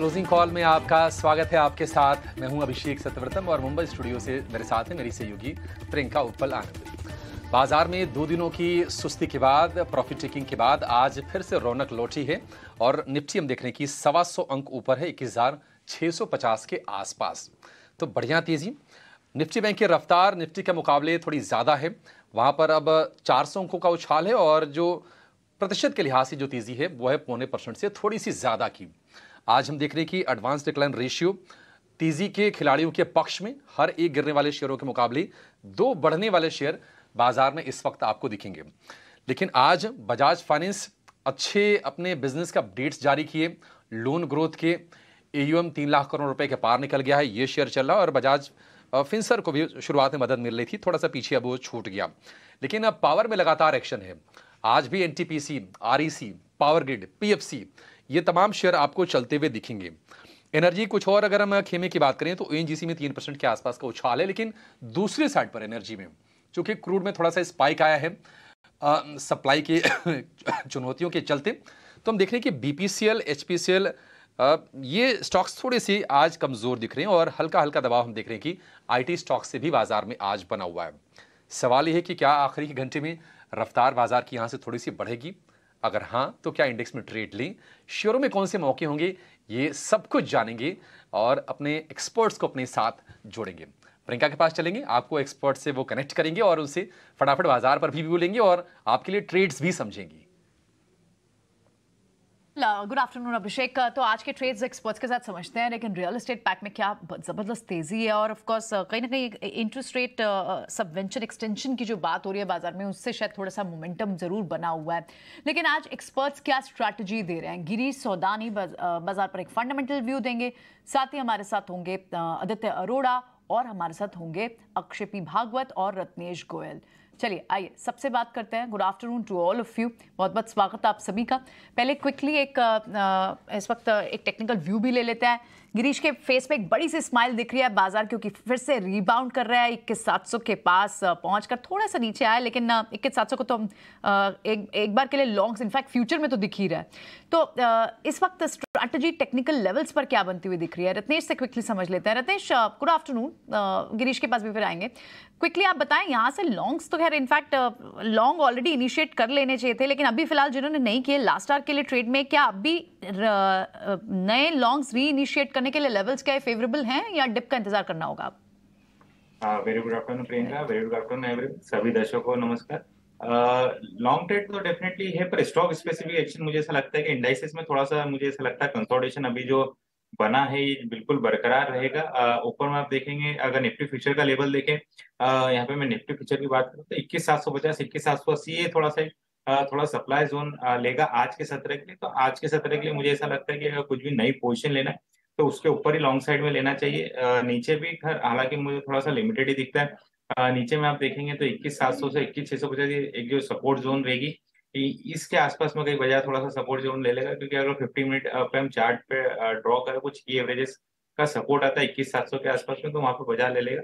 Closing call में आपका स्वागत है आपके साथ मैं हूं अभिषेक सत्यव्रतम और मुंबई स्टूडियो से मेरे साथ है मेरी सहयोगी प्रियंका उपल आनंद बाजार में दो दिनों की सुस्ती के बाद प्रॉफिट टेकिंग के बाद आज फिर से रौनक लौटी है और निफ्टी हम देख रहे हैं कि सवा सौ अंक ऊपर है इक्कीस हजार छः सौ पचास के आसपास तो बढ़िया तेजी निफ्टी बैंक की रफ्तार निफ्टी के मुकाबले थोड़ी ज़्यादा है वहाँ पर अब चार सौ अंकों का उछाल है और जो प्रतिशत के लिहाज से जो तेज़ी है वो है पौने परसेंट से थोड़ी सी ज़्यादा की आज हम देख रहे हैं कि एडवांस डिक्लाइन रेशियो तेजी के खिलाड़ियों के पक्ष में हर एक गिरने वाले शेयरों के मुकाबले दो बढ़ने वाले शेयर बाजार में इस वक्त आपको दिखेंगे लेकिन आज बजाज फाइनेंस अच्छे अपने बिजनेस के अपडेट्स जारी किए लोन ग्रोथ के एयूएम तीन लाख करोड़ रुपए के पार निकल गया है ये शेयर चल रहा है और बजाज फिंसर को भी शुरुआत में मदद मिल रही थी थोड़ा सा पीछे अब वो छूट गया लेकिन अब पावर में लगातार एक्शन है आज भी N T P C R E C power grid P F C ये तमाम शेयर आपको चलते हुए दिखेंगे एनर्जी कुछ और अगर हम खेमे की बात करें तो ओ में तीन परसेंट के आसपास का उछाल है लेकिन दूसरे साइड पर एनर्जी में चूंकि क्रूड में थोड़ा सा स्पाइक आया है आ, सप्लाई की चुनौतियों के चलते तो हम देख रहे हैं कि B P C L H P C L ये स्टॉक्स थोड़े से आज कमज़ोर दिख रहे हैं और हल्का हल्का दबाव हम देख रहे हैं कि आईटी स्टॉक्स से भी बाजार में आज बना हुआ है सवाल यह है कि क्या आखिरी घंटे में रफ्तार बाजार की यहाँ से थोड़ी सी बढ़ेगी अगर हाँ तो क्या इंडेक्स में ट्रेड लें शेयरों में कौन से मौके होंगे ये सब कुछ जानेंगे और अपने एक्सपर्ट्स को अपने साथ जोड़ेंगे प्रियंका के पास चलेंगे आपको एक्सपर्ट से वो कनेक्ट करेंगे और उनसे फटाफट बाजार पर भी बोलेंगे और आपके लिए ट्रेड्स भी समझेंगे गुड आफ्टरनून अभिषेक तो आज के ट्रेड्स एक्सपर्ट्स के साथ समझते हैं लेकिन रियल एस्टेट पैक में क्या ज़बरदस्त तेज़ी है और ऑफकोर्स uh, कहीं ना कहीं इंटरेस्ट रेट सबवेंशन एक्सटेंशन की जो बात हो रही है बाजार में उससे शायद थोड़ा सा मोमेंटम ज़रूर बना हुआ है लेकिन आज एक्सपर्ट्स क्या स्ट्रैटेजी दे रहे हैं गिरीश सौदानी uh, बाजार पर एक फंडामेंटल व्यू देंगे साथ ही हमारे साथ होंगे uh, आदित्य अरोड़ा और हमारे साथ होंगे अक्षेपी भागवत और रत्नेश गोयल चलिए आइए सबसे बात करते हैं good afternoon to all of you बहुत बहुत स्वागत है आप सभी का पहले क्विकली एक आ, इस वक्त एक टेक्निकल व्यू भी ले लेते हैं गिरीश के फेस पे एक बड़ी सी स्माइल दिख रही है बाजार क्योंकि फिर से रीबाउंड कर रहा है इक्कीस सात सौ के पास पहुंचकर थोड़ा सा नीचे आया लेकिन इक्कीस सात सौ को तो हम एक एक बार के लिए लॉन्ग्स इनफैक्ट फ्यूचर में तो दिख ही रहा है तो इस वक्त स्ट्रैटेजी टेक्निकल लेवल्स पर क्या बनती हुई दिख रही है रत्नेश से क्विकली समझ लेते हैं रत्नेश गुड आफ्टरनून गिरीश के पास भी फिर आएंगे क्विकली आप बताएं यहाँ से लॉन्ग्स तो खैर इनफैक्ट लॉन्ग ऑलरेडी इनिशिएट कर लेने चाहिए थे लेकिन अभी फिलहाल जिन्होंने नहीं किए लास्ट आर के लिए ट्रेड में क्या अभी नए लॉन्ग्स री इनिशिएट करने के लिए लेवल्स क्या फेवरेबल हैं या डिप का इंतजार करना होगा very good afternoon Priyanka very good afternoon every सभी दर्शकों को नमस्कार लॉन्ग ट्रेड तो डेफिनेटली है पर स्टॉक स्पेसिफिक एक्शन मुझे ऐसा लगता है कि इंडाइसिस में थोड़ा सा मुझे ऐसा लगता है कंसोलिडेशन अभी जो बना है ये बिल्कुल बरकरार रहेगा ऊपर में आप देखेंगे अगर निफ्टी फ्यूचर का लेवल देखें यहाँ पे मैं निफ्टी फ्यूचर की बात करूँ तो इक्कीस सात सौ पचास इक्कीस सात सौ अस्सी ये थोड़ा सा थोड़ा सप्लाई जोन लेगा आज के सत्र के लिए तो आज के सत्र के लिए मुझे ऐसा लगता है कि अगर कुछ भी नई पोजिशन लेना है तो उसके ऊपर ही लॉन्ग साइड में लेना चाहिए नीचे भी खैर हालांकि मुझे थोड़ा सा लिमिटेड ही दिखता है नीचे में आप देखेंगे तो इक्कीस सात सौ से इक्कीस छह सौ पचास एक जो सपोर्ट जोन रहेगी इसके आसपास में कहीं बजाय थोड़ा सा सपोर्ट जोन ले लेगा क्योंकि अगर फिफ्टी मिनट पे हम चार्ट पे ड्रॉ करें कुछ की एवरेजेस का सपोर्ट आता है इक्कीस सात सौ के आसपास में तो वहाँ पे बाजार ले लेगा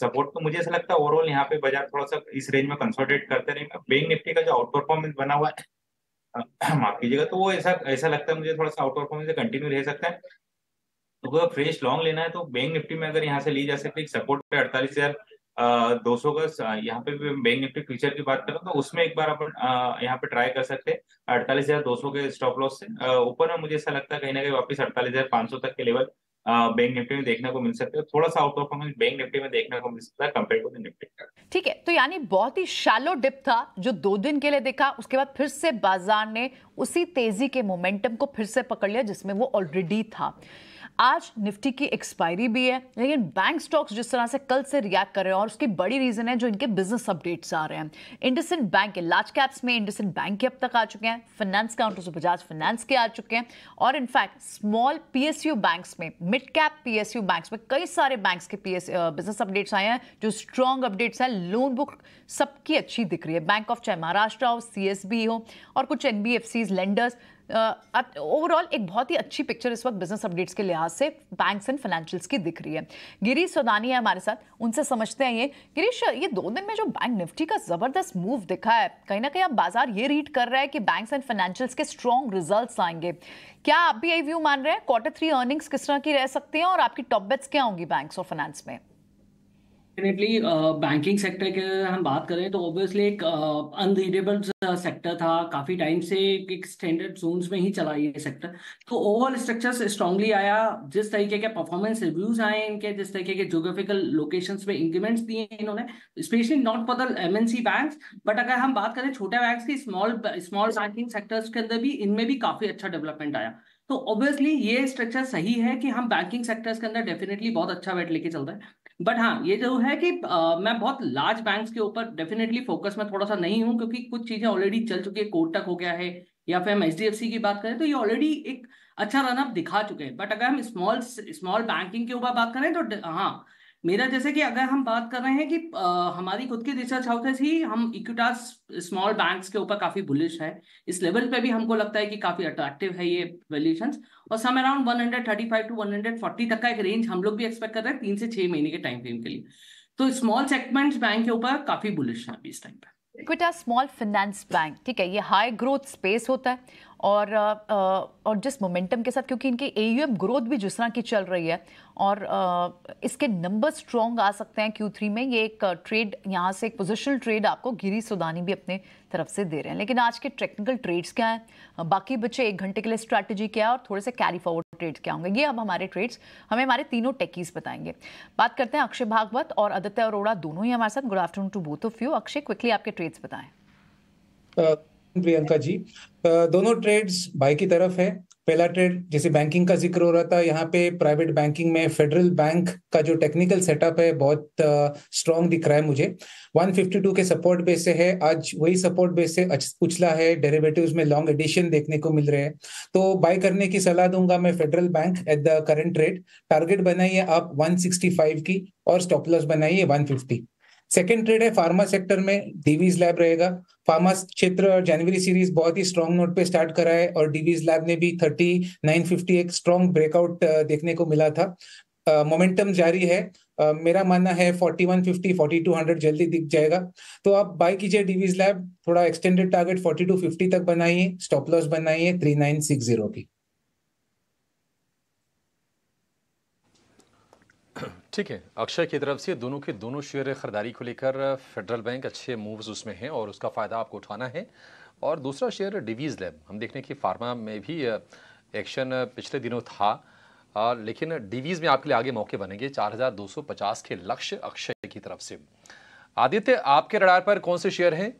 सपोर्ट तो मुझे ऐसा लगता है ओवरऑल यहाँ पे बाजार थोड़ा सा इस रेंज में कंसोलिडेट करते रहेंगे बैंक निफ्टी का जो आउट परफॉर्मेंस बना हुआ है माफ कीजिएगा तो वो ऐसा ऐसा लगता है मुझे थोड़ा सा आउट परफॉर्मेंस कंटिन्यू रह सकता है तो अगर फ्रेश लॉन्ग लेना है तो बैंक निफ्टी में अगर यहाँ से ली जा सकती है सपोर्ट पे अड़तालीस हजार दो सौ का यहाँ पे बैंक निफ्टी फ्यूचर की बात करूँ तो उसमें एक बार अपन यहाँ पे ट्राई कर सकते हैं अड़तालीस हजार दो सौ के स्टॉप लॉस से ऊपर में मुझे ऐसा लगता है कहीं ना कहीं वापस अड़तालीस हजार पांच सौ तक के लेवल बैंक निफ्टी में देखने को मिल सकते हैं थोड़ा सा out of performance bank Nifty में देखने को मिल सकता है कंपेयर टू निफ्टी ठीक है तो यानी बहुत ही शैलो डिप था जो दो दिन के लिए देखा उसके बाद फिर से बाजार ने उसी तेजी के मोमेंटम को फिर से पकड़ लिया जिसमें वो ऑलरेडी था आज निफ्टी की एक्सपायरी भी है लेकिन बैंक स्टॉक्स जिस तरह से कल से रिएक्ट कर रहे हैं और उसकी बड़ी रीज़न है जो इनके बिजनेस अपडेट्स आ रहे हैं इंडसेंट बैंक के लार्ज कैप्स में इंडसेंट बैंक के अब तक आ चुके हैं फाइनेंस काउंटर से बजाज फाइनेंस के आ चुके हैं और इनफैक्ट स्मॉल पी बैंक्स में मिड कैप पी बैंक्स में कई सारे बैंक्स के पी बिजनेस अपडेट्स आए हैं जो स्ट्रॉन्ग अपडेट्स हैं लोन बुक सबकी अच्छी दिख रही है बैंक ऑफ चाहे महाराष्ट्र हो सी हो और कुछ एन लेंडर्स ओवरऑल एक बहुत ही अच्छी पिक्चर इस वक्त बिजनेस अपडेट्स के लिहाज से बैंक्स एंड फाइनेंशियल्स की दिख रही है गिरीश सोदानी है हमारे साथ उनसे समझते हैं ये गिरीश ये दो दिन में जो बैंक निफ्टी का ज़बरदस्त मूव दिखा है कहीं ना कहीं आप बाजार ये रीड कर रहा है कि बैंक्स एंड फाइनेंशियल्स के स्ट्रॉन्ग रिजल्ट आएंगे क्या आप भी यही व्यू मान रहे हैं क्वार्टर थ्री अर्निंग्स किस तरह की रह सकती हैं और आपकी टॉप बेट्स क्या होंगी बैंक्स और फाइनेंस में डेफिनेटली बैंकिंग सेक्टर के हम बात करें तो ऑब्वियसली एक अनरीडेबल uh, सेक्टर uh, था काफ़ी टाइम से एक स्टैंडर्ड जोन में ही चला ये सेक्टर तो ओवरऑल स्ट्रक्चर स्ट्रांगली आया जिस तरीके के परफॉर्मेंस रिव्यूज आए इनके जिस तरीके के जोग्राफिकल लोकेशन में इंक्रीमेंट्स दिए इन्होंने specially not for the M N C bank but अगर हम बात करें छोटे बैंक की स्मॉल स्मॉल बैंकिंग सेक्टर्स के अंदर भी इनमें भी काफ़ी अच्छा डेवलपमेंट आया तो ऑब्वियसली ये स्ट्रक्चर सही है कि हम बैंकिंग सेक्टर्स के अंदर डेफिनेटली बहुत अच्छा वेट लेके चल रहे हैं बट हाँ ये जो है कि आ, मैं बहुत लार्ज बैंक्स के ऊपर डेफिनेटली फोकस में थोड़ा सा नहीं हूँ क्योंकि कुछ चीजें ऑलरेडी चल चुकी है कोटक हो गया है या फिर हम एच की बात करें तो ये ऑलरेडी एक अच्छा रनअप दिखा चुके हैं बट अगर हम स्मॉल स्मॉल बैंकिंग के ऊपर बात करें तो हाँ मेरा जैसे कि अगर हम बात कर रहे हैं कि आ, हमारी खुद की रिसर्च हाउस ही हम इक्विटास स्मॉल बैंक्स के ऊपर काफी बुलिश है इस लेवल पे भी हमको लगता है कि काफी अट्रैक्टिव है ये वैल्यूशन और some around one hundred thirty five to one hundred forty तक का एक रेंज हम लोग भी एक्सपेक्ट कर रहे हैं तीन से छह महीने के टाइम फ्रेम के लिए तो स्मॉल सेगमेंट बैंक के ऊपर काफी बुलिश है अभी इस टाइम पे इक्विटा स्मॉल फाइनेंस बैंक ठीक है ये हाई ग्रोथ स्पेस होता है और और जिस मोमेंटम के साथ क्योंकि इनकी एयूएम ग्रोथ भी जिस तरह की चल रही है और इसके नंबर स्ट्रॉन्ग आ सकते हैं क्यू थ्री में ये एक ट्रेड यहाँ से एक पोजिशनल ट्रेड आपको गिरी सुदानी भी अपने तरफ से दे रहे हैं लेकिन आज के टेक्निकल ट्रेड्स क्या हैं बाकी बच्चे एक घंटे के लिए स्ट्रैटेजी क्या है और थोड़े से कैरी फॉरवर्ड ट्रेड्स क्या होंगे ये अब हमारे ट्रेड्स हमें हमारे तीनों टेकीज बताएंगे बात करते हैं अक्षय भागवत और आदित्य अरोड़ा दोनों ही हमारे साथ good afternoon to both of you Akshay quickly आपके ट्रेड्स बताएं प्रियंका जी दोनों ट्रेड्स बाई की तरफ है पहला ट्रेड जैसे बैंकिंग का जिक्र हो रहा था यहाँ पे प्राइवेट बैंकिंग में फेडरल बैंक का जो टेक्निकल सेटअप है बहुत स्ट्रांग दिख रहा है मुझे 152 के सपोर्ट बेस से है आज वही सपोर्ट बेस से उछला है डेरिवेटिव्स में लॉन्ग एडिशन देखने को मिल रहे हैं तो बाय करने की सलाह दूंगा मैं Federal Bank at the current rate target बनाइए आप 165 की और स्टॉपलॉस बनाइए 150 सेकेंड ट्रेड है फार्मा सेक्टर में डीवीज लैब रहेगा फार्मा क्षेत्र जनवरी सीरीज बहुत ही स्ट्रॉन्ग नोट पे स्टार्ट करा है और डीवीज लैब ने भी थर्टी नाइन फिफ्टी एक स्ट्रॉन्ग ब्रेकआउट देखने को मिला था मोमेंटम uh, जारी है uh, मेरा मानना है 4150 4200 जल्दी दिख जाएगा तो आप बाय कीजिए डीवीज लैब थोड़ा एक्सटेंडेड टारगेट 4250 तक बनाइए स्टॉप लॉस बनाइए 3960 की ठीक है अक्षय की तरफ से दोनों के दोनों शेयर खरीदारी को लेकर फेडरल बैंक अच्छे मूव्स उसमें हैं और उसका फ़ायदा आपको उठाना है और दूसरा शेयर डिवीज़ लैब हम देखने की फार्मा में भी एक्शन पिछले दिनों था आ, लेकिन डिवीज़ में आपके लिए आगे मौके बनेंगे 4,250 के लक्ष्य अक्षय की तरफ से आदित्य आपके रडार पर कौन से शेयर हैं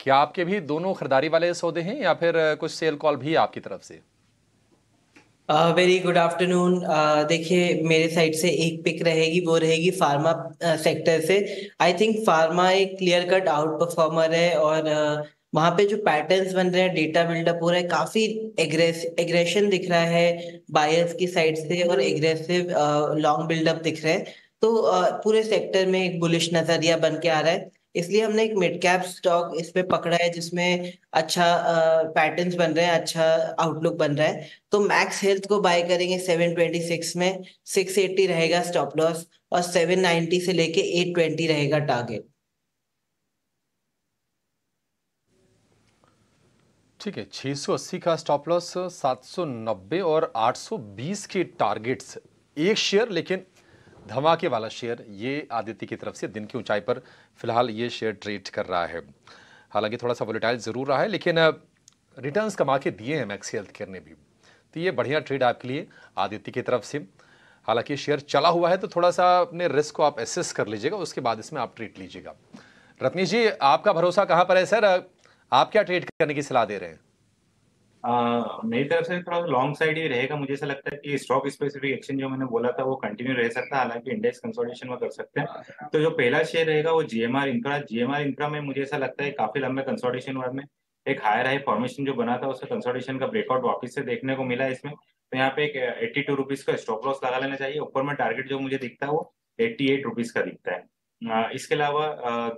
क्या आपके भी दोनों खरीदारी वाले सौदे हैं या फिर कुछ सेल कॉल भी आपकी तरफ से वेरी गुड आफ्टरनून देखिए मेरे साइड से एक पिक रहेगी वो रहेगी फार्मा सेक्टर से आई थिंक फार्मा एक क्लियर कट आउट परफॉर्मर है और uh, वहाँ पे जो पैटर्न्स बन रहे हैं डेटा बिल्डअप हो रहा है काफी एग्रेशन दिख रहा है बायर्स की साइड से और एग्रेसिव लॉन्ग बिल्डअप दिख रहे हैं तो uh, पूरे सेक्टर में एक बुलिश नजरिया बन के आ रहा है इसलिए हमने एक मिड कैप स्टॉक इस पे पकड़ा है जिसमें अच्छा पैटर्न्स बन रहे हैं अच्छा आउटलुक बन रहा है तो मैक्स हेल्थ को बाय करेंगे 726 में 680 रहेगा स्टॉप लॉस और 790 से लेके 820 रहेगा टारगेट ठीक है 680 का स्टॉप लॉस 790 और 820 के टारगेट्स एक शेयर लेकिन धमाके वाला शेयर ये आदित्य की तरफ से दिन की ऊंचाई पर फिलहाल ये शेयर ट्रेड कर रहा है हालांकि थोड़ा सा वोलेटाइल ज़रूर रहा है लेकिन रिटर्न कमा के दिए हैं मैक्स हेल्थ केयर ने भी तो ये बढ़िया ट्रेड आपके लिए आदित्य की तरफ से हालांकि शेयर चला हुआ है तो थोड़ा सा अपने रिस्क को आप एसेस कर लीजिएगा उसके बाद इसमें आप ट्रेड लीजिएगा रत्नीश जी आपका भरोसा कहाँ पर है सर आप क्या ट्रेड करने की सलाह दे रहे हैं मेरी तरफ से थोड़ा लॉन्ग साइड ही रहेगा मुझे ऐसा लगता है कि स्टॉक स्पेसिफिक एक्शन जो मैंने बोला था वो कंटिन्यू रह सकता है हालांकि इंडेक्स कंसोलिडेशन वो कर सकते हैं हाँ, हाँ। तो जो पहला शेयर रहेगा वो जीएमआर इंफ्रा जीएमआर इंफ्रा में मुझे ऐसा लगता है काफी लंबे कंसोलिडेशन बाद में एक हायर हाई फॉर्मेशन जो बना था उसका कंसोलिडेशन का ब्रेकआउट वापस से देखने को मिला इसमें तो यहाँ पे एक एट्टी टू रुपीज का स्टॉप लॉस लगा लेना चाहिए ऊपर में टारगेट जो मुझे दिखता है वो एट्टी एट रुपीज का दिखता है इसके अलावा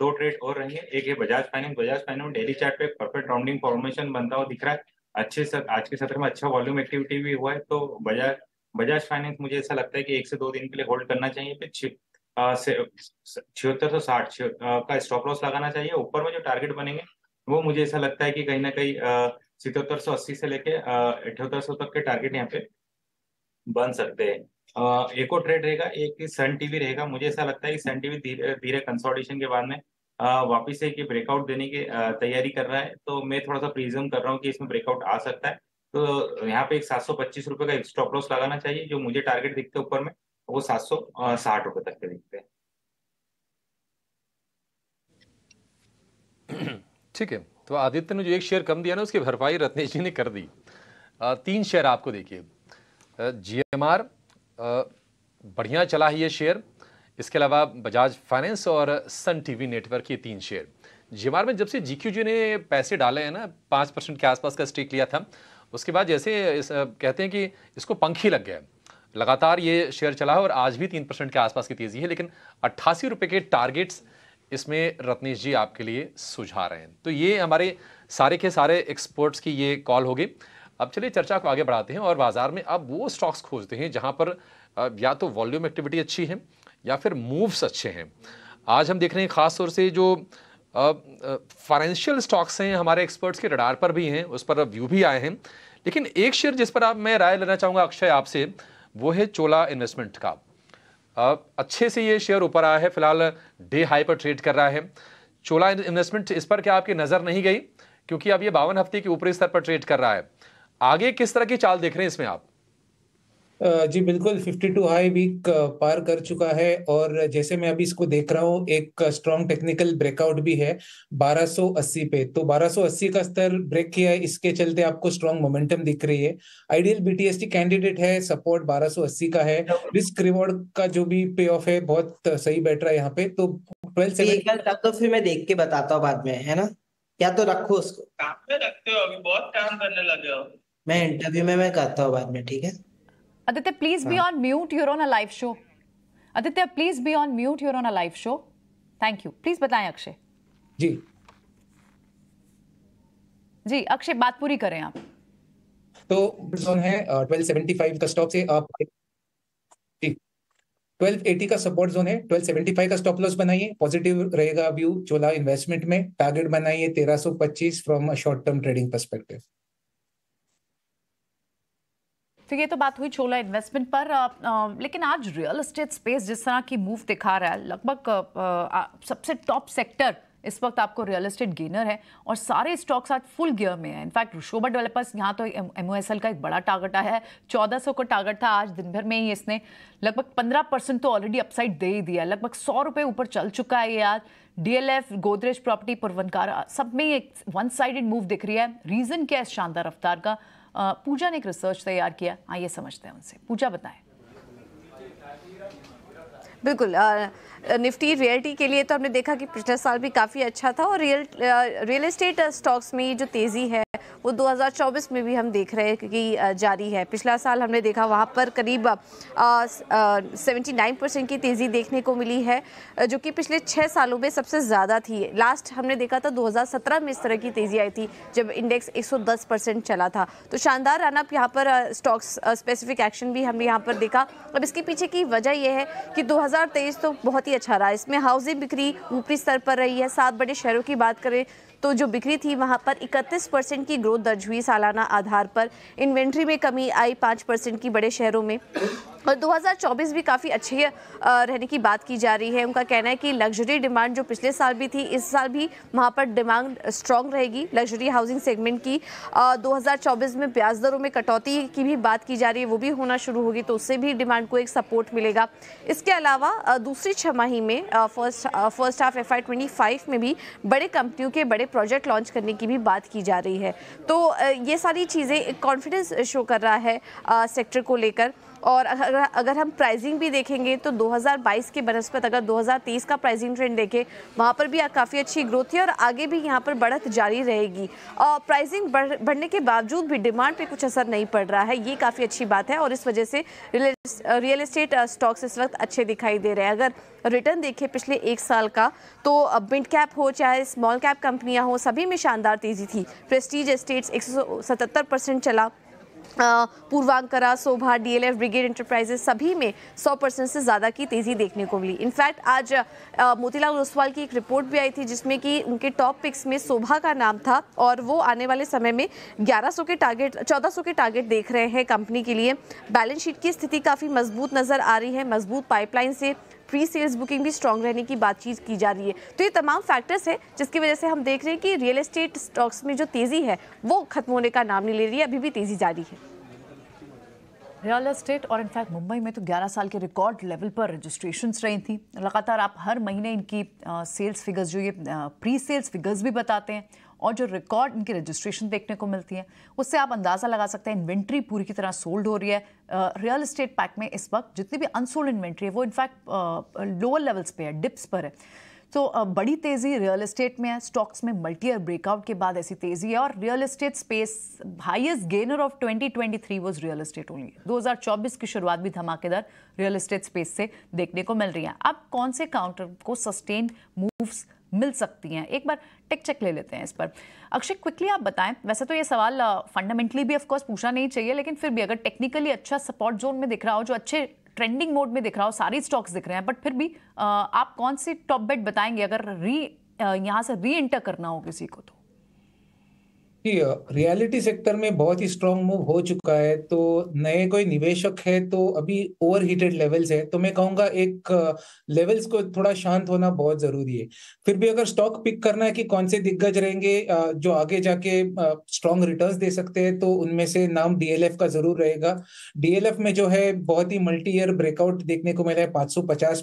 दो ट्रेड और रहेंगे एक है Bajaj finance Bajaj finance daily chart पे परफेक्ट राउंडिंग फॉर्मेशन बनता हुआ दिख रहा है अच्छे सत, आज के सत्र में अच्छा वॉल्यूम एक्टिविटी भी हुआ है तो बजाज बजाज फाइनेंस मुझे ऐसा लगता है कि एक से दो दिन के लिए होल्ड करना चाहिए फिर छिहत्तर सौ साठ का स्टॉप लॉस लगाना चाहिए ऊपर में जो टारगेट बनेंगे वो मुझे ऐसा लगता है कि कहीं ना कहीं सितहत्तर सौ अस्सी से लेके अठहत्तर सौ तक के टारगेट यहाँ पे बन सकते हैं एक और ट्रेड रहेगा एक सन टीवी रहेगा मुझे ऐसा लगता है कि सन टीवी धीरे धीरे कंसोल्टेशन के बाद में वापस से ब्रेकआउट देने की तैयारी कर रहा है तो मैं थोड़ा सा प्रिजम कर रहा हूँ कि इसमें ब्रेकआउट आ सकता है तो यहाँ पे एक सात सौ पच्चीस रुपए का स्टॉप लॉस लगाना चाहिए जो मुझे टारगेट दिखते ऊपर में वो सात सौ साठ रुपए तक के दिखते हैं ठीक है तो आदित्य ने जो एक शेयर कम दिया ना उसकी भरपाई रत्नेश जी ने कर दी तीन शेयर आपको देखिए जीएमआर बढ़िया चला है ये शेयर इसके अलावा बजाज फाइनेंस और सन टीवी नेटवर्क ये तीन शेयर जीवार में जब से जी जी ने पैसे डाले हैं ना पाँच परसेंट के आसपास का स्टेक लिया था उसके बाद जैसे इस, कहते हैं कि इसको पंखी लग गया लगातार ये शेयर चला है और आज भी तीन परसेंट के आसपास की तेज़ी है लेकिन अट्ठासी रुपये के टारगेट्स इसमें रत्नेश जी आपके लिए सुझा रहे हैं तो ये हमारे सारे के सारे एक्सपर्ट्स की ये कॉल होगी अब चलिए चर्चा को आगे बढ़ाते हैं और बाज़ार में अब वो स्टॉक्स खोजते हैं जहाँ पर या तो वॉल्यूम एक्टिविटी अच्छी है या फिर मूव्स अच्छे हैं आज हम देख रहे हैं ख़ास तौर से जो फाइनेंशियल स्टॉक्स हैं हमारे एक्सपर्ट्स के रडार पर भी हैं उस पर व्यू भी आए हैं लेकिन एक शेयर जिस पर आप मैं राय लेना चाहूँगा अक्षय आपसे वो है चोला इन्वेस्टमेंट का आ, अच्छे से ये शेयर ऊपर आया है फिलहाल डे हाई पर ट्रेड कर रहा है चोला इन्वेस्टमेंट इस पर क्या आपकी नज़र नहीं गई क्योंकि अब ये बावन हफ्ते के ऊपरी स्तर पर ट्रेड कर रहा है आगे किस तरह की चाल देख रहे हैं इसमें आप जी बिल्कुल 52 हाई वीक पार कर चुका है और जैसे मैं अभी इसको देख रहा हूँ एक स्ट्रॉन्ग टेक्निकल ब्रेकआउट भी है 1280 पे तो 1280 का स्तर ब्रेक किया है इसके चलते आपको स्ट्रॉन्ग मोमेंटम दिख रही है आइडियल बीटीएसटी कैंडिडेट है सपोर्ट 1280 का है रिस्क रिवॉर्ड का जो भी पे ऑफ है बहुत सही बैठ रहा है यहाँ पे तो ट्वेल्व तो फिर मैं देख के बताता हूँ बाद में है ना क्या तो रखो उसको काम रखते हो अभी बहुत काम करने लगे हो मैं इंटरव्यू में मैं करता हूँ बाद में ठीक है Aditya, please be ah. on mute. You're on a live show. Aditya, please be on mute. You're on a live show. Thank you. Please बताएं अक्षय जी जी अक्षय बात पूरी करें आप तो जोन है 1275 का स्टॉप से आप 1280 का सपोर्ट जोन है 1275 का स्टॉप लॉस बनाइए पॉजिटिव रहेगा व्यू चोला इन्वेस्टमेंट में टारगेट बनाइए 1325 from a short term trading perspective तो ये तो बात हुई छोला इन्वेस्टमेंट पर आ, आ, लेकिन आज रियल एस्टेट स्पेस जिस तरह की मूव दिखा रहा है लगभग सबसे टॉप सेक्टर इस वक्त आपको रियल एस्टेट गेनर है और सारे स्टॉक्स आज फुल गियर में है इनफैक्ट शोभा डेवलपर्स यहाँ तो एम का एक बड़ा टारगेट आया है चौदह सौ का टारगेट था आज दिन भर में ही इसने लगभग पंद्रह परसेंट तो ऑलरेडी अपसाइड दे ही दिया लगभग सौ रुपये ऊपर चल चुका है ये आज डीएलएफ गोदरेज प्रॉपर्टी पुरवनकारा सब में एक वन साइडेड मूव दिख रही है रीज़न क्या है शानदार रफ्तार का पूजा ने एक रिसर्च तैयार किया आइए हाँ, समझते हैं उनसे पूजा बताएं बिल्कुल निफ्टी रियल्टी के लिए तो हमने देखा कि पिछले साल भी काफ़ी अच्छा था और रियल रियल इस्टेट स्टॉक्स में जो तेज़ी है वो 2024 में भी हम देख रहे हैं कि जारी है पिछला साल हमने देखा वहाँ पर करीब सेवेंटी नाइन परसेंट की तेज़ी देखने को मिली है जो कि पिछले छः सालों में सबसे ज़्यादा थी लास्ट हमने देखा था 2017 में इस तरह की तेज़ी आई थी जब इंडेक्स 110 परसेंट चला था तो शानदार रनअप यहाँ पर स्टॉक्स स्पेसिफिक एक्शन भी हमने यहाँ पर देखा अब इसके पीछे की वजह यह है कि दो तो बहुत ही अच्छा रहा इसमें हाउसिंग बिक्री ऊपरी स्तर पर रही है सात बड़े शहरों की बात करें तो जो बिक्री थी वहाँ पर 31 परसेंट की ग्रोथ दर्ज हुई सालाना आधार पर इन्वेंट्री में कमी आई पाँच परसेंट की बड़े शहरों में और 2024 भी काफ़ी अच्छे रहने की बात की जा रही है उनका कहना है कि लग्जरी डिमांड जो पिछले साल भी थी इस साल भी वहाँ पर डिमांड स्ट्रांग रहेगी लग्जरी हाउसिंग सेगमेंट की दो में ब्याज दरों में कटौती की भी बात की जा रही है वो भी होना शुरू होगी तो उससे भी डिमांड को एक सपोर्ट मिलेगा इसके अलावा दूसरी छमाही में first first half F I में भी बड़े कंपनियों के बड़े प्रोजेक्ट लॉन्च करने की भी बात की जा रही है तो ये सारी चीज़ें कॉन्फिडेंस शो कर रहा है सेक्टर को लेकर और अगर अगर हम प्राइसिंग भी देखेंगे तो 2022 के बनस्पत अगर 2023 का प्राइसिंग ट्रेंड देखें वहाँ पर भी काफ़ी अच्छी ग्रोथ थी और आगे भी यहाँ पर बढ़त जारी रहेगी और प्राइसिंग बढ़, बढ़ने के बावजूद भी डिमांड पर कुछ असर नहीं पड़ रहा है ये काफ़ी अच्छी बात है और इस वजह से रियल इस्टेट स्टॉक्स इस वक्त अच्छे दिखाई दे रहे हैं अगर रिटर्न देखें पिछले एक साल का तो मिड कैप हो चाहे स्मॉल कैप कंपनियाँ हो सभी में शानदार तेज़ी थी प्रेस्टीज इस्टेट्स एक चला Puravankara Sobha DLF brigade enterprises सभी में 100 परसेंट से ज़्यादा की तेज़ी देखने को मिली इनफैक्ट आज मोतीलाल ओसवाल की एक रिपोर्ट भी आई थी जिसमें कि उनके टॉप पिक्स में शोभा का नाम था और वो आने वाले समय में 1100 के टारगेट 1400 के टारगेट देख रहे हैं कंपनी के लिए बैलेंस शीट की स्थिति काफ़ी मजबूत नज़र आ रही है मजबूत पाइपलाइन से प्री सेल्स बुकिंग भी स्ट्रॉन्ग रहने की बातचीत की जा रही है तो ये तमाम फैक्टर्स हैं जिसकी वजह से हम देख रहे हैं कि रियल इस्टेट स्टॉक्स में जो तेज़ी है वो खत्म होने का नाम नहीं ले रही है अभी भी तेज़ी जारी है रियल एस्टेट और इनफैक्ट मुंबई में तो 11 साल के रिकॉर्ड लेवल पर रजिस्ट्रेशन रही थी लगातार आप हर महीने इनकी सेल्स फिगर्स जो ये प्री सेल्स फिगर्स भी बताते हैं और जो रिकॉर्ड इनकी रजिस्ट्रेशन देखने को मिलती है उससे आप अंदाज़ा लगा सकते हैं इन्वेंट्री पूरी की तरह सोल्ड हो रही है रियल इस्टेट पैक में इस वक्त जितनी भी अनसोल्ड इन्वेंट्री है वो इनफैक्ट लोअर लेवल्स पे है डिप्स पर है तो बड़ी तेज़ी रियल इस्टेट में है स्टॉक्स में मल्टी ईयर ब्रेकआउट के बाद ऐसी तेज़ी है और real estate space highest gainer of 2023 was real estate only 2024 की शुरुआत भी धमाकेदार रियल इस्टेट स्पेस से देखने को मिल रही है अब कौन से काउंटर को सस्टेन मूव्स मिल सकती हैं एक बार टिक चेक ले लेते हैं इस पर अक्षय क्विकली आप बताएं वैसे तो ये सवाल फंडामेंटली भी ऑफकोर्स पूछना नहीं चाहिए लेकिन फिर भी अगर टेक्निकली अच्छा सपोर्ट जोन में दिख रहा हो जो अच्छे ट्रेंडिंग मोड में दिख रहा हो सारी स्टॉक्स दिख रहे हैं बट फिर भी आप कौन सी टॉप बेट बताएंगे अगर री यहाँ से री एंटर करना हो किसी को तो रियलिटी सेक्टर में बहुत ही स्ट्रांग मूव हो चुका है तो नए कोई निवेशक है तो अभी ओवर हीटेड लेवल्स है तो मैं कहूंगा एक लेवल्स को थोड़ा शांत होना बहुत जरूरी है फिर भी अगर स्टॉक पिक करना है कि कौन से दिग्गज रहेंगे जो आगे जाके स्ट्रांग रिटर्न दे सकते हैं तो उनमें से नाम डीएलएफ का जरूर रहेगा डीएलएफ में जो है बहुत ही मल्टी ईयर ब्रेकआउट देखने को मिला है पाँच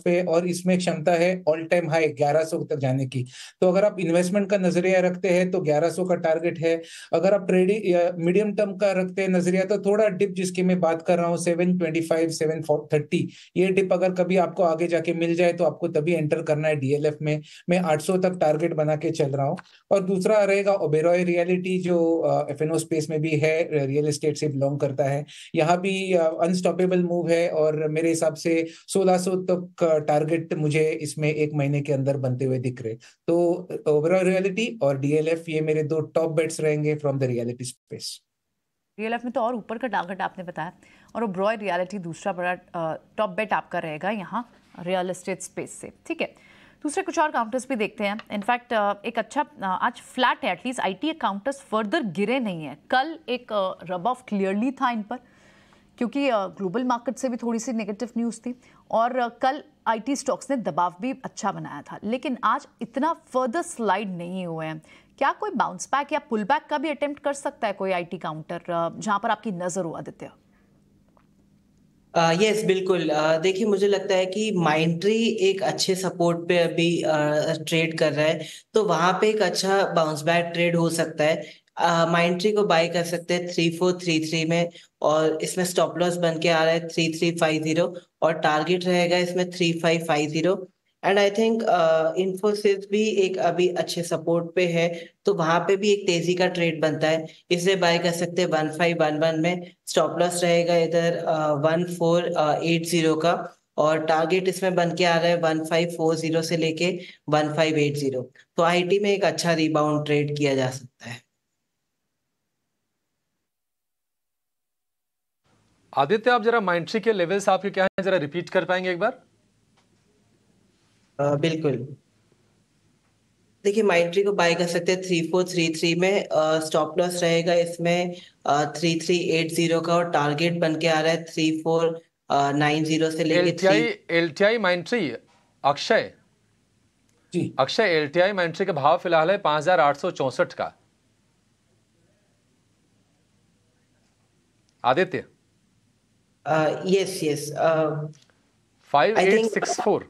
पे और इसमें क्षमता है ऑल टाइम हाई ग्यारह तक जाने की तो अगर आप इन्वेस्टमेंट का नजरिया रखते हैं तो ग्यारह का टारगेट है अगर आप ट्रेडिंग मीडियम टर्म का रखते हैं नजरिया तो थोड़ा डिप जिसकी मैं बात कर रहा हूँ seven twenty five seven thirty ये डिप अगर कभी आपको आगे जाके मिल जाए तो आपको तभी एंटर करना है डीएलएफ में मैं आठ सौ तक टारगेट बना के चल रहा हूँ और दूसरा रहेगा ओबेरॉय रियलिटी जो एफ एन ओ स्पेस में भी है रियल इस्टेट से बिलोंग करता है यहाँ भी अनस्टॉपेबल मूव है और मेरे हिसाब से सोलह सौ तक टारगेट मुझे इसमें एक महीने के अंदर बनते हुए दिख रहे तो ओवरऑल रियलिटी और डीएलएफ ये मेरे दो टॉप बेट्स रहेंगे करेंगे from the realty space real life में तो और ऊपर का टारगेट आपने बताया और ब्रॉय रियलिटी दूसरा बड़ा टॉप बेट आपका रहेगा यहाँ रियल इस्टेट स्पेस से ठीक है दूसरे कुछ और काउंटर्स भी देखते हैं इनफैक्ट एक अच्छा आज फ्लैट है at least I T counters further गिरे नहीं है कल एक रब ऑफ क्लियरली था इन पर क्योंकि ग्लोबल मार्केट से भी थोड़ी सी नेगेटिव न्यूज़ थी और कल आईटी स्टॉक्स ने दबाव भी अच्छा बनाया था लेकिन आज इतना फर्दर स्लाइड नहीं हुए हैं क्या कोई बाउंस बैक या पुल बैक का भी अटेम्प्ट कर सकता है कोई आईटी काउंटर जहां पर आपकी नजर हो आदित्य यस uh, yes, बिल्कुल uh, देखिए मुझे लगता है कि माइंट्री एक अच्छे सपोर्ट पे अभी ट्रेड uh, कर रहा है तो वहां पे एक अच्छा बाउंस बैक ट्रेड हो सकता है माइंट्री uh, को बाय कर सकते हैं थ्री फोर थ्री थ्री में और इसमें स्टॉप लॉस बन के आ रहा है थ्री थ्री फाइव जीरो और टारगेट रहेगा इसमें three five five zero and I think Infosys भी एक अभी अच्छे सपोर्ट पे है तो वहां पे भी एक तेजी का ट्रेड बनता है इसे बाय कर सकते हैं वन फाइव वन वन में स्टॉप लॉस रहेगा इधर वन फोर एट जीरो का और टारगेट इसमें बन के आ रहा है वन फाइव फोर जीरो से लेके वन फाइव एट जीरो तो आईटी में एक अच्छा रिबाउंड ट्रेड किया जा सकता है आदित्य आप जरा माइंड्री के लेवल्स आपके क्या है जरा रिपीट कर पाएंगे एक बार बिल्कुल देखिए माइंड ट्री को बाय कर सकते हैं थ्री फोर थ्री थ्री में स्टॉप लॉस रहेगा इसमें थ्री थ्री एट जीरो का और टारगेट बन के आ रहा है थ्री फोर नाइन जीरो से लेके Mindtree Akshay ji Akshay T I tree का भाव फिलहाल है पांच हजार आठ सौ चौसठ का Aditya yes yes five eight six four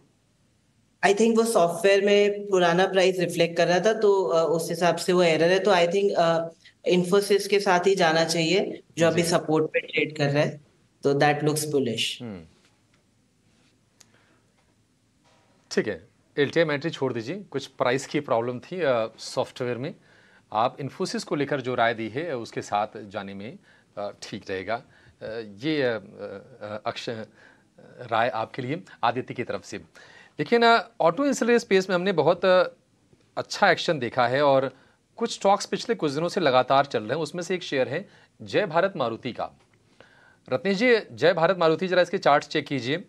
I think वो सॉफ्टवेयर में पुराना प्राइस रिफ्लेक्ट कर रहा था तो उस हिसाब से वो एरर है तो आई थिंक इन्फोसिस के साथ ही जाना चाहिए जो अभी सपोर्ट पे ट्रेड कर रहा है तो दैट लुक्स बुलिश ठीक है एल एंट्री छोड़ दीजिए कुछ प्राइस की प्रॉब्लम थी सॉफ्टवेयर में आप इन्फोसिस को लेकर जो राय दी है उसके साथ जाने में ठीक रहेगा ये अक्षय राय आपके लिए आदित्य की तरफ से देखिए ना ऑटो इंसलरी स्पेस में हमने बहुत अच्छा एक्शन देखा है और कुछ स्टॉक्स पिछले कुछ दिनों से लगातार चल रहे हैं उसमें से एक शेयर है जय भारत मारुति का रत्नेश जी जय भारत मारुति जरा इसके चार्ट चेक कीजिए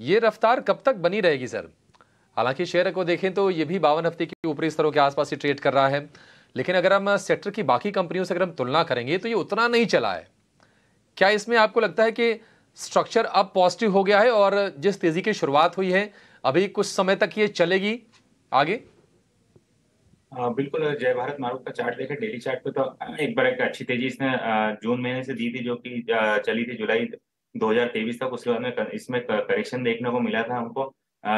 ये रफ्तार कब तक बनी रहेगी सर हालांकि शेयर को देखें तो ये भी बावन हफ्ते के ऊपरी स्तरों के आसपास ही ट्रेड कर रहा है लेकिन अगर हम सेक्टर की बाकी कंपनियों से अगर हम तुलना करेंगे तो ये उतना नहीं चला है क्या इसमें आपको लगता है कि स्ट्रक्चर अब पॉजिटिव हो गया है और जिस तेज़ी की शुरुआत हुई है अभी कुछ समय तक ये चलेगी आगे आ, हाँ, बिल्कुल जय भारत मारुत का चार्ट देखें डेली चार्ट पे तो एक बार एक अच्छी तेजी इसने जून महीने से दी थी जो कि चली थी जुलाई 2023 तक उसके बाद में इसमें करेक्शन देखने को मिला था हमको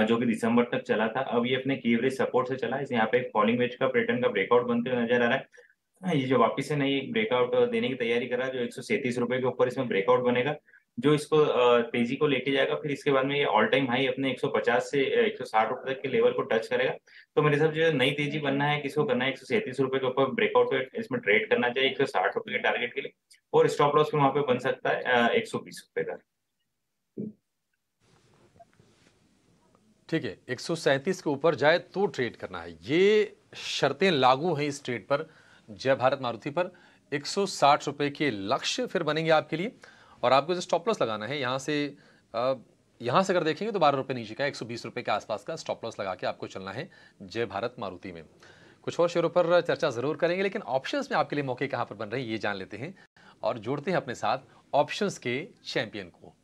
जो कि दिसंबर तक चला था अब ये अपने कीवरेज सपोर्ट से चला इस यहाँ पे फॉलिंग वेज का पैटर्न का ब्रेकआउट बनते हुए नजर आ रहा है हाँ, ये जो वापिस से नई ब्रेकआउट देने की तैयारी कर रहा है जो एक सौ सैंतीस रुपए के ऊपर इसमें ब्रेकआउट बनेगा जो इसको तेजी को लेके जाएगा फिर इसके बाद में ये ऑल टाइम हाई अपने 150 से 160 रुपए तक के लेवल को टच करेगा तो मेरे साथ जो नई तेजी बनना है किसको करना है एक रुपए के ऊपर ब्रेकआउट इसमें ट्रेड करना चाहिए एक रुपए के टारगेट के लिए और स्टॉप लॉस भी वहां पे बन सकता है एक रुपए का ठीक है एक के ऊपर जाए तो ट्रेड करना है ये शर्तें लागू हैं इस ट्रेड पर जय भारत मारुति पर 160 रुपए के लक्ष्य फिर बनेंगे आपके लिए और आपको जो स्टॉप लॉस लगाना है यहाँ से यहाँ से अगर देखेंगे तो बारह रुपये नीचे का एक सौ बीस रुपये के आसपास का स्टॉप लॉस लगा के आपको चलना है जय भारत मारुति में कुछ और शेयरों पर चर्चा ज़रूर करेंगे लेकिन ऑप्शंस में आपके लिए मौके कहाँ पर बन रहे हैं ये जान लेते हैं और जोड़ते हैं अपने साथ ऑप्शंस के चैंपियन को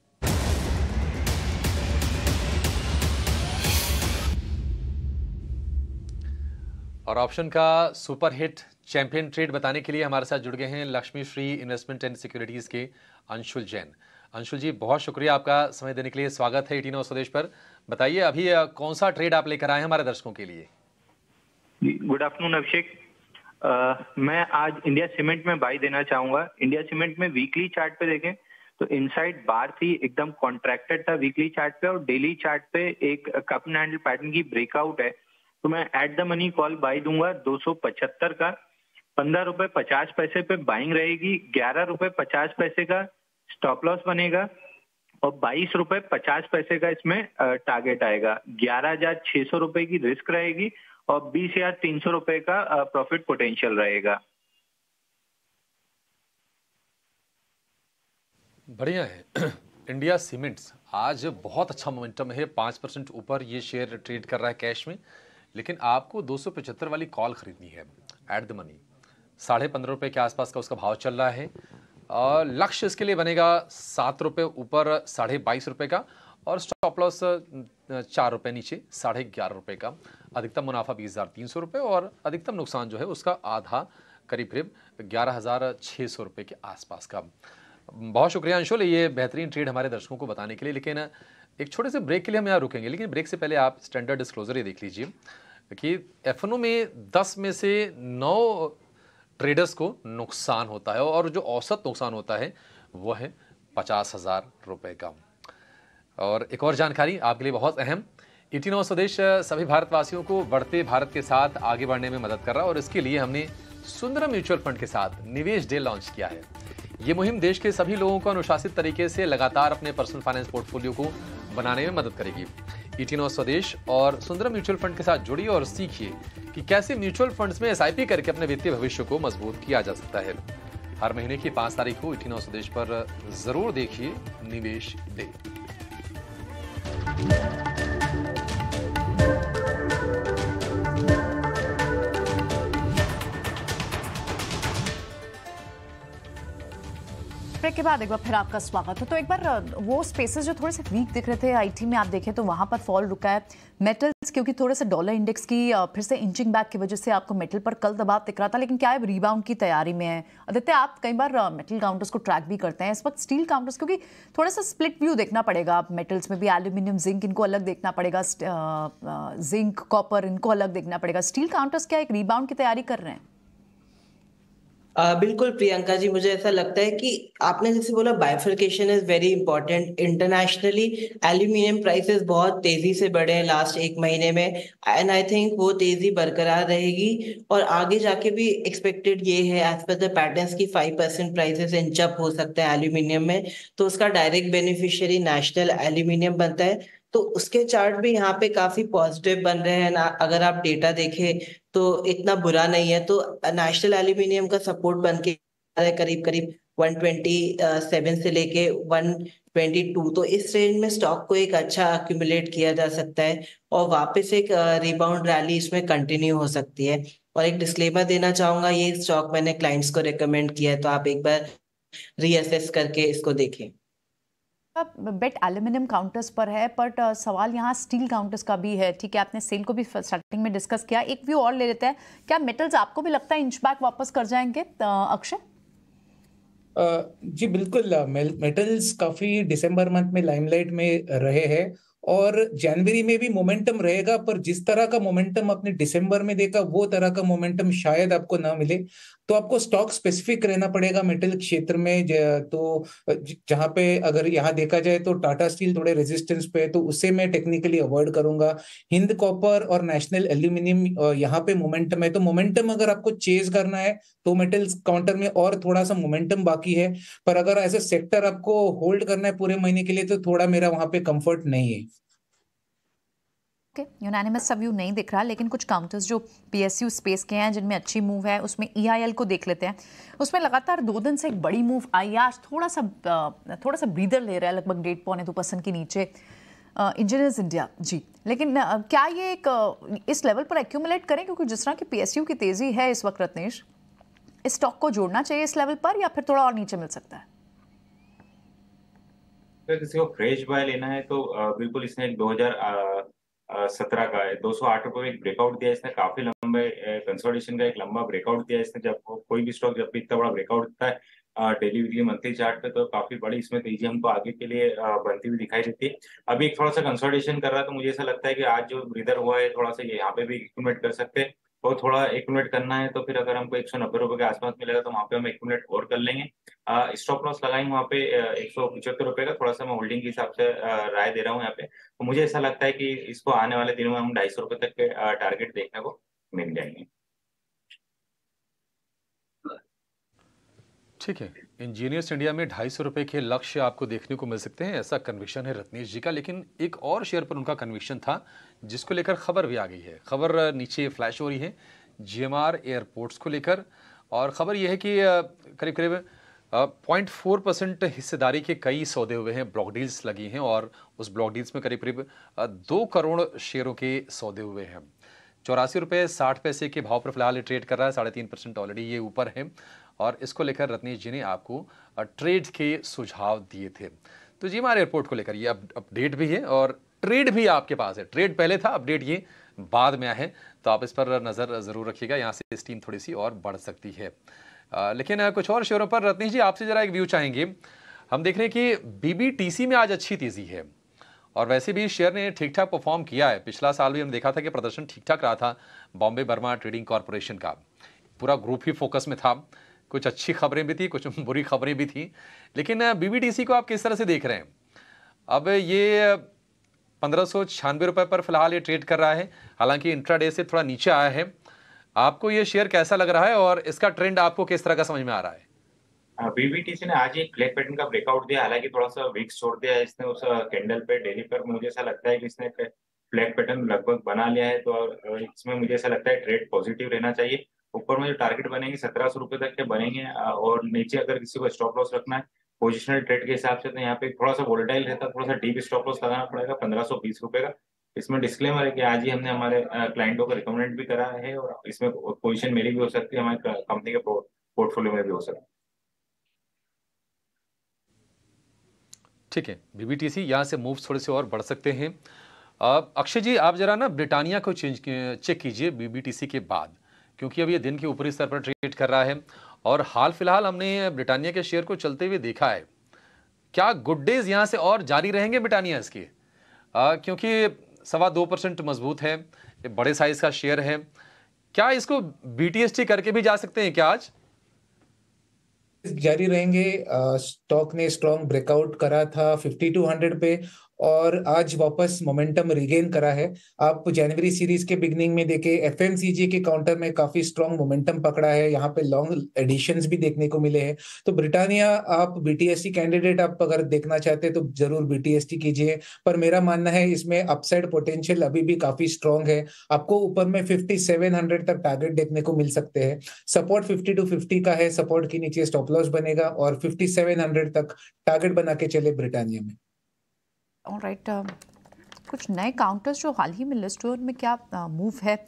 और ऑप्शन का सुपरहिट चैंपियन ट्रेड बताने के लिए हमारे साथ जुड़ गए हैं Lakshmi Shri investment and securities के अंशुल जैन अंशुल जी बहुत शुक्रिया आपका समय देने के लिए स्वागत है एटीन स्वदेश पर बताइए अभी कौन सा ट्रेड आप लेकर आए हैं हमारे दर्शकों के लिए गुड आफ्टरनून अभिषेक मैं आज इंडिया सीमेंट में बाई देना चाहूंगा इंडिया सीमेंट में वीकली चार्ट पे देखें तो इनसाइड बार थी एकदम कॉन्ट्रैक्टेड था वीकली चार्ट पे और डेली चार्ट पे एक कप एंड हैंडल पैटर्न की ब्रेकआउट है तो मैं at the money call buy दूंगा दो का पंद्रह रुपए पचास पैसे पे बाइंग रहेगी ग्यारह रुपए पचास पैसे का स्टॉप लॉस बनेगा और बाईस रुपए पचास पैसे का इसमें टारगेट आएगा ग्यारह हजार छह सौ रुपए की रिस्क रहेगी और बीस हजार तीन सौ रुपए का प्रॉफिट पोटेंशियल रहेगा बढ़िया है इंडिया सीमेंट्स आज बहुत अच्छा मोमेंटम है पाँच परसेंट ऊपर ये शेयर ट्रेड कर रहा है कैश में लेकिन आपको दो वाली कॉल खरीदनी है एट द मनी साढ़े पंद्रह रुपये के आसपास का उसका भाव चल रहा है लक्ष्य इसके लिए बनेगा सात रुपये ऊपर साढ़े बाईस रुपये का और स्टॉप लॉस चार रुपये नीचे साढ़े ग्यारह रुपये का अधिकतम मुनाफा बीस हज़ार तीन सौ रुपये और अधिकतम नुकसान जो है उसका आधा करीब करीब ग्यारह हज़ार छः सौ रुपये के आसपास का बहुत शुक्रिया अंशुल ये बेहतरीन ट्रेड हमारे दर्शकों को बताने के लिए लेकिन एक छोटे से ब्रेक के लिए हम यहाँ रुकेंगे लेकिन ब्रेक से पहले आप स्टैंडर्ड डिस्क्लोजर ये देख लीजिए कि एफ में दस में से नौ ट्रेडर्स को नुकसान होता है और जो औसत नुकसान होता है वह है पचास हज़ार रुपये का और एक और जानकारी आपके लिए बहुत अहम इटिनो स्वदेश सभी भारतवासियों को बढ़ते भारत के साथ आगे बढ़ने में मदद कर रहा है और इसके लिए हमने सुंदरम म्यूचुअल फंड के साथ निवेश डे लॉन्च किया है ये मुहिम देश के सभी लोगों को अनुशासित तरीके से लगातार अपने पर्सनल फाइनेंस पोर्टफोलियो को बनाने में मदद करेगी इटिनो e स्वदेश और सुंदर म्यूचुअल फंड के साथ जुड़िए और सीखिए कि कैसे म्यूचुअल फंड्स में एस करके अपने वित्तीय भविष्य को मजबूत किया जा सकता है हर महीने की पांच तारीख को इटिनो e स्वदेश पर जरूर देखिए निवेश दे। ब्रेक के बाद एक बार फिर आपका स्वागत है तो एक बार वो स्पेसेस जो थोड़े से वीक दिख रहे थे आईटी में आप देखें तो वहाँ पर फॉल रुका है मेटल्स क्योंकि थोड़े से डॉलर इंडेक्स की फिर से इंचिंग बैक की वजह से आपको मेटल पर कल दबाव दिख रहा था लेकिन क्या है रीबाउंड की तैयारी में है आदित्य आप कई बार मेटल काउंटर्स को ट्रैक भी करते हैं इस वक्त स्टील काउंटर्स क्योंकि थोड़ा सा स्प्लिट व्यू देखना पड़ेगा आप मेटल्स में भी एल्यूमिनियम जिंक इनको अलग देखना पड़ेगा जिंक कॉपर इनको अलग देखना पड़ेगा स्टील काउंटर्स क्या एक रीबाउंड की तैयारी कर रहे हैं आ, बिल्कुल प्रियंका जी मुझे ऐसा लगता है कि आपने जैसे बोला bifurcation is very important internationally aluminium prices बहुत तेजी से बढ़े हैं लास्ट एक महीने में एंड आई थिंक वो तेजी बरकरार रहेगी और आगे जाके भी एक्सपेक्टेड ये है एज पर द पैटर्न की फाइव परसेंट प्राइसेस इंचअप हो सकते हैं एल्यूमिनियम में तो उसका डायरेक्ट बेनिफिशियरी नेशनल एल्यूमिनियम बनता है तो उसके चार्ट भी यहाँ पे काफी पॉजिटिव बन रहे हैं ना अगर आप डेटा देखें तो इतना बुरा नहीं है तो नेशनल एल्यूमिनियम का सपोर्ट बन के करीब करीब 127 से लेके 122 तो इस रेंज में स्टॉक को एक अच्छा अक्यूमुलेट किया जा सकता है और वापस एक रिबाउंड रैली इसमें कंटिन्यू हो सकती है और एक डिस्क्लेमर देना चाहूंगा ये स्टॉक मैंने क्लाइंट्स को रिकमेंड किया है तो आप एक बार रीअसेस करके इसको देखें बेट एल्यूमिनियम काउंटर्स पर है बट uh, सवाल यहाँ स्टील काउंटर्स का भी है ठीक है आपने सेल को भी स्टार्टिंग में डिस्कस किया एक व्यू और ले लेते हैं क्या मेटल्स आपको भी लगता है इंच बैक वापस कर जाएंगे uh, अक्षय जी बिल्कुल मेटल्स काफी दिसंबर मंथ में लाइमलाइट में रहे हैं और जनवरी में भी मोमेंटम रहेगा पर जिस तरह का मोमेंटम आपने दिसंबर में देखा वो तरह का मोमेंटम शायद आपको ना मिले तो आपको स्टॉक स्पेसिफिक रहना पड़ेगा मेटल क्षेत्र में तो जहां पे अगर यहाँ देखा जाए तो टाटा स्टील थोड़े रेजिस्टेंस पे तो उसे मैं टेक्निकली अवॉइड करूंगा हिंद कॉपर और नेशनल एल्यूमिनियम यहाँ पे मोमेंटम है तो मोमेंटम अगर आपको चेज करना है तो मेटल काउंटर में और थोड़ा सा मोमेंटम बाकी है पर अगर ए सेक्टर आपको होल्ड करना है पूरे महीने के लिए तो थोड़ा मेरा वहां पे कंफर्ट नहीं है ओके यूनानिमस सब व्यू नहीं दिख रहा लेकिन कुछ काउंटर्स जो पीएसयू स्पेस के हैं जिनमें अच्छी मूव है उसमें ईआईएल e को देख लेते हैं उसमें लगातार दो दिन से एक बड़ी मूव आई आज थोड़ा सा थोड़ा सा ब्रीदर ले रहा है लगभग डेढ़ पौने दो परसेंट के नीचे इंजीनियर्स इंडिया जी लेकिन क्या ये एक इस लेवल पर एक्यूमुलेट करें क्योंकि जिस तरह की पी की तेज़ी है इस वक्त रत्नेश इस स्टॉक को जोड़ना चाहिए इस लेवल पर या फिर थोड़ा और नीचे मिल सकता है अगर किसी को फ्रेश बाय लेना है तो बिल्कुल इसने 2000 सत्रह का है दो सौ आठ रुपये में एक ब्रेकआउट दिया इसने काफी लंबे कंसोलिडेशन का एक लंबा ब्रेकआउट दिया इसने जब कोई भी स्टॉक जब भी इतना बड़ा ब्रेकआउट देता है डेली वीकली मंथली चार्ट पे तो काफी बड़ी इसमें तेजी हमको आगे के लिए बनती हुई दिखाई देती है अभी एक थोड़ा सा कंसोलिडेशन कर रहा है तो मुझे ऐसा लगता है कि आज जो ब्रिदर हुआ है थोड़ा सा यहाँ पे भी इम्प्लीमेंट कर सकते हैं को तो थोड़ा मिनट करना है तो फिर अगर हमको एक सौ नब्बे रुपए के आसपास मिलेगा तो वहाँ पे हम मिनट और कर लेंगे स्टॉप लॉस लगाएंगे वहाँ पे एक सौ पिछहत्तर रुपए का थोड़ा सा मैं होल्डिंग के हिसाब से राय दे रहा हूँ यहाँ पे तो मुझे ऐसा लगता है कि इसको आने वाले दिनों में हम ढाई सौ रुपए तक के टारगेट देखने को मिल जाएंगे ठीक है इंजीनियर्स इंडिया में ढाई सौ रुपये के लक्ष्य आपको देखने को मिल सकते हैं ऐसा कन्विक्शन है रत्नेश जी का लेकिन एक और शेयर पर उनका कन्विक्शन था जिसको लेकर खबर भी आ गई है खबर नीचे फ्लैश हो रही है जीएमआर एयरपोर्ट्स को लेकर और ख़बर यह है कि करीब करीब पॉइंट फोर परसेंट हिस्सेदारी के कई सौदे हुए हैं ब्लॉक डील्स लगी हैं और उस ब्लॉक डील्स में करीब करीब दो करोड़ शेयरों के सौदे हुए हैं चौरासी रुपये साठ पैसे के भाव पर फिलहाल ट्रेड कर रहा है साढ़े तीन परसेंट ऑलरेडी ये ऊपर है और इसको लेकर रतनीश जी ने आपको ट्रेड के सुझाव दिए थे तो जी हमारे एयरपोर्ट को लेकर ये अप, अपडेट भी है और ट्रेड भी आपके पास है ट्रेड पहले था अपडेट ये बाद में आए तो आप इस पर नज़र ज़रूर रखिएगा यहाँ से स्टीम थोड़ी सी और बढ़ सकती है आ, लेकिन कुछ और शेयरों पर रत्नीश जी आपसे ज़रा एक व्यू चाहेंगे हम देख रहे हैं कि बी में आज अच्छी तेज़ी है और वैसे भी शेयर ने ठीक ठाक परफॉर्म किया है पिछला साल भी हमने देखा था कि प्रदर्शन ठीक ठाक रहा था बॉम्बे बर्मा ट्रेडिंग कॉरपोरेशन का पूरा ग्रुप ही फोकस में था कुछ अच्छी खबरें भी थी कुछ बुरी खबरें भी थी लेकिन बीबीटीसी को आप किस तरह से देख रहे हैं अब ये पंद्रह सौ पर फिलहाल ये ट्रेड कर रहा है हालांकि इंट्राडे से थोड़ा नीचे आया है आपको ये शेयर कैसा लग रहा है और इसका ट्रेंड आपको किस तरह का समझ में आ रहा है बीबीटीसी हाँ, ने आज एक फ्लैट पैटर्न का ब्रेकआउट दिया हालांकि थोड़ा सा वीक छोड़ दिया है इसने उस कैंडल पे डेली पर मुझे ऐसा लगता है कि इसने फ्लैट पैटर्न लगभग बना लिया है तो इसमें मुझे ऐसा लगता है ट्रेड पॉजिटिव रहना चाहिए ऊपर में जो टारगेट बनेंगे सत्रह सौ रुपए तक के बनेंगे और नीचे अगर किसी को स्टॉप लॉस रखना है पोजिशनल ट्रेड के हिसाब से तो यहाँ पे थोड़ा सा वोलेटाइल रहता है थोड़ा सा डीप स्टॉप लॉस लगाना पड़ेगा पंद्रह सौ बीस का इसमें डिस्क्लेमर है कि आज ही हमने हमारे क्लाइंटों को रिकमेंड भी करा है और इसमें पोजिशन मेरी भी हो सकती है हमारे कंपनी के पोर्टफोलियो में भी हो सकती है ठीक है बीबीटीसी यहाँ से मूव्स थोड़े से और बढ़ सकते हैं अक्षय जी आप जरा ना ब्रिटानिया को चेंज चेक कीजिए बीबीटीसी के बाद क्योंकि अब ये दिन के ऊपरी स्तर पर ट्रेड कर रहा है और हाल फिलहाल हमने ब्रिटानिया के शेयर को चलते हुए देखा है क्या गुड डेज यहाँ से और जारी रहेंगे ब्रिटानिया इसके क्योंकि सवा दो परसेंट मजबूत है ये बड़े साइज का शेयर है क्या इसको बी करके भी जा सकते हैं क्या आज जारी रहेंगे स्टॉक ने स्ट्रॉन्ग ब्रेकआउट करा था 5200 पे और आज वापस मोमेंटम रिगेन करा है आप जनवरी सीरीज के बिगनिंग में देखे एफ के काउंटर में काफी स्ट्रॉन्ग मोमेंटम पकड़ा है यहाँ पे लॉन्ग एडिशन भी देखने को मिले हैं तो ब्रिटानिया आप बीटीएसटी कैंडिडेट आप अगर देखना चाहते हैं तो जरूर बीटीएसटी कीजिए पर मेरा मानना है इसमें अपसाइड पोटेंशियल अभी भी काफी स्ट्रॉन्ग है आपको ऊपर में फिफ्टी तक टारगेट देखने को मिल सकते हैं सपोर्ट फिफ्टी टू फिफ्टी का है सपोर्ट के नीचे स्टॉप लॉस बनेगा और फिफ्टी तक टारगेट बना के चले ब्रिटानिया में और राइट um, कुछ नए काउंटर्स जो हाल ही में लिस्ट हुए उनमें क्या मूव uh, है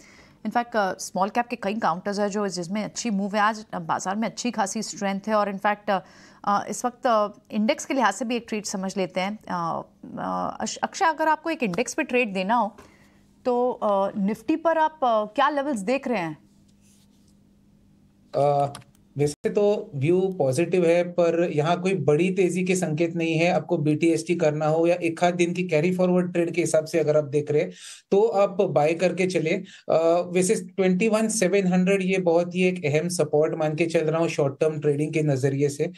इनफैक्ट स्मॉल कैप के कई काउंटर्स हैं जो जिसमें अच्छी मूव है आज uh, बाजार में अच्छी खासी स्ट्रेंथ है और इनफैक्ट uh, इस वक्त इंडेक्स के लिहाज से भी एक ट्रेड समझ लेते हैं अक्षय अगर आपको एक इंडेक्स पे ट्रेड देना हो तो निफ्टी पर आप क्या लेवल्स देख रहे हैं वैसे तो व्यू पॉजिटिव है पर यहाँ कोई बड़ी तेजी के संकेत नहीं है आपको बीटीएसटी करना हो या एक आध दिन की कैरी फॉरवर्ड ट्रेड के हिसाब से अगर आप देख रहे हैं तो आप बाय करके चले वैसे ट्वेंटी वन सेवन हंड्रेड ये बहुत ही एक अहम सपोर्ट मान के चल रहा हूँ शॉर्ट टर्म ट्रेडिंग के नजरिए से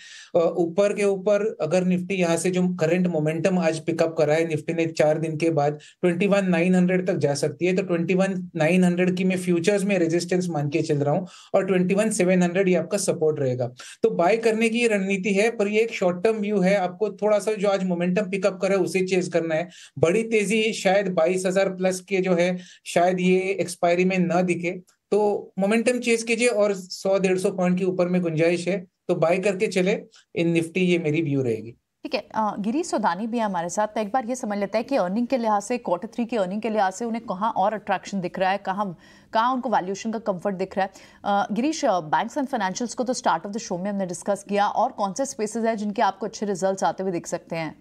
ऊपर के ऊपर अगर निफ्टी यहाँ से जो करेंट मोमेंटम आज पिकअप करा है निफ्टी ने चार दिन के बाद ट्वेंटी वन नाइन हंड्रेड तक जा सकती है तो ट्वेंटी वन नाइन हंड्रेड की मैं फ्यूचर्स में रेजिस्टेंस मान के चल रहा हूँ और ट्वेंटी वन सेवन हंड्रेड ये आपका सपोर्ट रहेगा तो बाय करने की रणनीति है पर ये एक शॉर्ट टर्म व्यू है आपको थोड़ा सा जो आज मोमेंटम पिकअप करे उसे चेज करना है बड़ी तेजी शायद बाईस हजार प्लस के जो है शायद ये एक्सपायरी में न दिखे तो मोमेंटम चेज कीजिए और सौ डेढ़ सौ पॉइंट के ऊपर में गुंजाइश है तो बाय करके चले इन निफ्टी ये मेरी व्यू रहेगी ठीक है गिरी सोदानी भी हमारे साथ तो एक बार ये समझ लेता है कि अर्निंग के लिहाज से क्वार्टर थ्री की अर्निंग के लिहाज से उन्हें कहाँ और अट्रैक्शन दिख रहा है कहाँ कहाँ उनको वैल्यूशन का कंफर्ट दिख रहा है गिरीश बैंक्स एंड फाइनेंशियल्स को तो स्टार्ट ऑफ द शो में हमने डिस्कस किया और कौन से स्पेसेस हैं जिनके आपको अच्छे रिजल्ट आते हुए दिख सकते हैं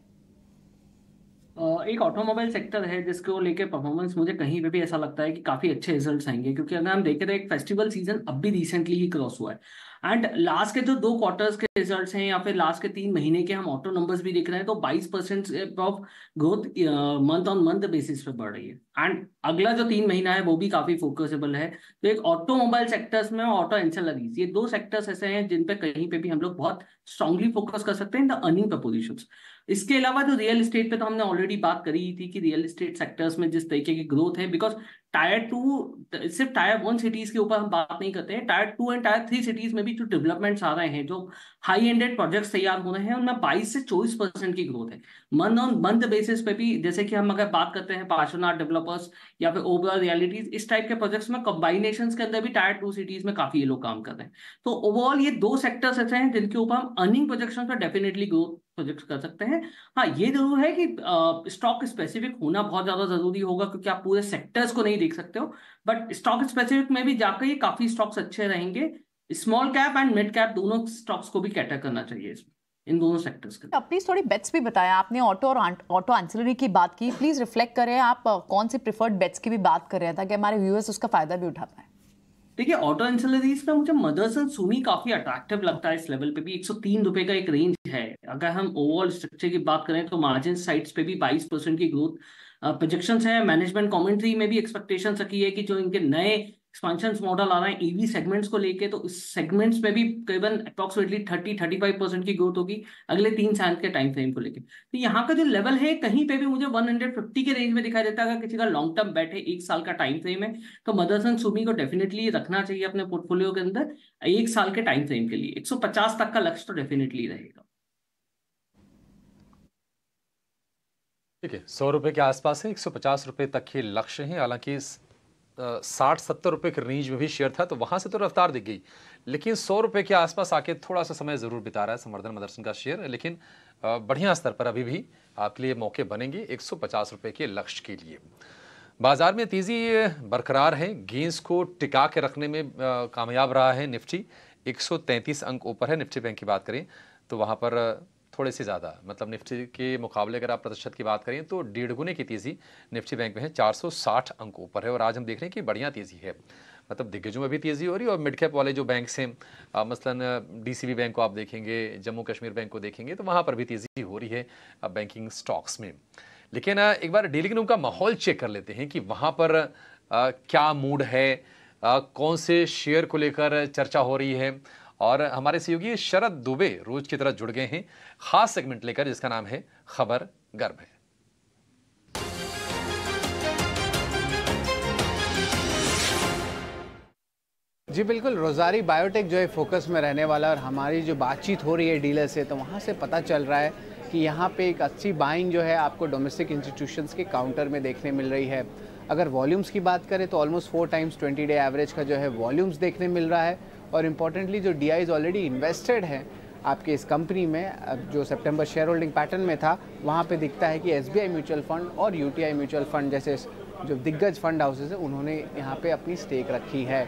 एक ऑटोमोबाइल सेक्टर है जिसको लेके परफॉर्मेंस मुझे कहीं पे भी ऐसा लगता है कि काफी अच्छे रिजल्ट्स आएंगे क्योंकि अगर हम देखें तो एक फेस्टिवल सीजन अब भी रिसेंटली ही क्रॉस हुआ है एंड लास्ट के जो दो क्वार्टर्स के रिजल्ट्स हैं या फिर लास्ट के तीन महीने के हम ऑटो नंबर्स भी देख रहे हैं तो 22 percent of growth month on month basis पे बढ़ रही है एंड अगला जो तीन महीना है वो भी काफी फोकसेबल है तो एक ऑटोमोबाइल सेक्टर्स में ऑटो ऑटो एंसलरीज ये दो सेक्टर्स ऐसे हैं जिन पे कहीं पे भी हम लोग बहुत स्ट्रांगली फोकस कर सकते हैं द अर्निंग प्रपोजिशन इसके अलावा जो रियल इस्टेट पे तो हमने ऑलरेडी बात करी थी कि रियल इस्टेट सेक्टर्स में जिस तरीके की ग्रोथ है बिकॉज टायर टू सिर्फ टायर वन सिटीज के ऊपर हम बात नहीं करते हैं tier two and tier three cities में भी जो डेवलपमेंट्स आ रहे हैं जो हाई एंडेड प्रोजेक्ट्स तैयार हो रहे हैं उनमें बाईस से चौबीस परसेंट की ग्रोथ है मंथ ऑन मंथ बेसिस पे भी जैसे कि हम अगर बात करते हैं पार्शनाथ डेवलपर्स या फिर ओवरऑल रियलिटीज इस टाइप के प्रोजेक्ट्स में कंबाइनेशन के अंदर भी टायर टू सिटीज में काफी ये लोग काम कर रहे हैं तो ओवरऑल ये दो सेक्टर्स ऐसे हैं जिनके ऊपर हम अर्निंग प्रोजेक्शन पर डेफिनेटली ग्रोथ प्रोजेक्ट कर सकते हैं हाँ ये जरूर है कि स्टॉक स्पेसिफिक होना बहुत ज़्यादा ज़रूरी होगा क्योंकि आप पूरे सेक्टर्स को नहीं देख सकते हो बट स्टॉक स्पेसिफिक में भी जाकर ये काफ़ी स्टॉक्स अच्छे रहेंगे small cap and mid cap दोनों स्टॉक्स को भी कैटर करना चाहिए इसमें इन दोनों सेक्टर्स के थोड़ी बेट्स भी बताया आपने ऑटो और ऑटो एंसिलरी की बात की प्लीज़ रिफ्लेक्ट करें आप कौन से प्रिफर्ड बेट्स की भी बात कर रहे हैं ताकि हमारे व्यूअर्स उसका फ़ायदा भी उठा पाए देखिए ऑटो एंसिलरीज में मुझे मदर्स एंड सुमी काफी अट्रैक्टिव लगता है इस लेवल पे भी एक सौ तीन रुपए का एक रेंज है अगर हम ओवरऑल स्ट्रक्चर की बात करें तो मार्जिन साइड्स पे भी बाईस परसेंट की ग्रोथ प्रोजेक्शन है मैनेजमेंट कमेंट्री में भी एक्सपेक्टेशन रखी है कि जो इनके नए एक्सपांशन मॉडल आ रहा है ईवी e सेगमेंट्स को लेके तो इस सेगमेंट्स में भी करीबन approximately thirty thirty five percent की ग्रोथ होगी अगले तीन साल के टाइम फ्रेम को लेके तो यहाँ का जो लेवल है कहीं पे भी मुझे वन हंड्रेड फिफ्टी के रेंज में दिखाई देता है अगर किसी का लॉन्ग टर्म बैट है एक साल का टाइम फ्रेम है तो मदर्स एंड सुमी को डेफिनेटली रखना चाहिए अपने पोर्टफोलियो के अंदर एक साल के टाइम फ्रेम के लिए एक तक का लक्ष्य तो डेफिनेटली रहेगा ठीक है सौ रुपए के आसपास है एक सौ पचास रुपए तक के लक्ष्य है हालांकि इस साठ सत्तर रुपये के रेंज में भी शेयर था तो वहाँ से तो रफ्तार दिख गई लेकिन सौ रुपये के आसपास आके थोड़ा सा समय ज़रूर बिता रहा है संवर्धन मदरसन का शेयर लेकिन बढ़िया स्तर पर अभी भी आपके लिए मौके बनेंगे एक सौ के लक्ष्य के लिए बाजार में तेज़ी बरकरार है गेंस को टिका के रखने में कामयाब रहा है निफ्टी 133 अंक ऊपर है निफ्टी बैंक की बात करें तो वहाँ पर थोड़े से ज़्यादा मतलब निफ्टी के मुकाबले अगर आप प्रतिशत की बात करें तो डेढ़ गुने की तेज़ी निफ्टी बैंक में है 460 अंक ऊपर है और आज हम देख रहे हैं कि बढ़िया तेज़ी है मतलब दिग्गजों में भी तेज़ी हो रही है और मिड कैप वाले जो बैंक हैं मसलन डीसीबी बैंक को आप देखेंगे जम्मू कश्मीर बैंक को देखेंगे तो वहाँ पर भी तेज़ी हो रही है बैंकिंग स्टॉक्स में लेकिन एक बार डेली रूम का माहौल चेक कर लेते हैं कि वहाँ पर क्या मूड है कौन से शेयर को लेकर चर्चा हो रही है और हमारे सहयोगी शरद दुबे रोज की तरह जुड़ गए हैं खास सेगमेंट लेकर जिसका नाम है खबर गर्भ है जी बिल्कुल रोजारी बायोटेक जो है फोकस में रहने वाला और हमारी जो बातचीत हो रही है डीलर से तो वहाँ से पता चल रहा है कि यहाँ पे एक अच्छी बाइंग जो है आपको डोमेस्टिक इंस्टीट्यूशंस के काउंटर में देखने मिल रही है अगर वॉल्यूम्स की बात करें तो almost four times twenty day average का जो है वॉल्यूम्स देखने मिल रहा है और इम्पॉर्टेंटली जो डी आईज ऑलरेडी इन्वेस्टेड हैं आपके इस कंपनी में जो सितंबर शेयर होल्डिंग पैटर्न में था वहाँ पे दिखता है कि एस म्यूचुअल फंड और यू म्यूचुअल फंड जैसे जो दिग्गज फंड हाउसेज हैं उन्होंने यहाँ पे अपनी स्टेक रखी है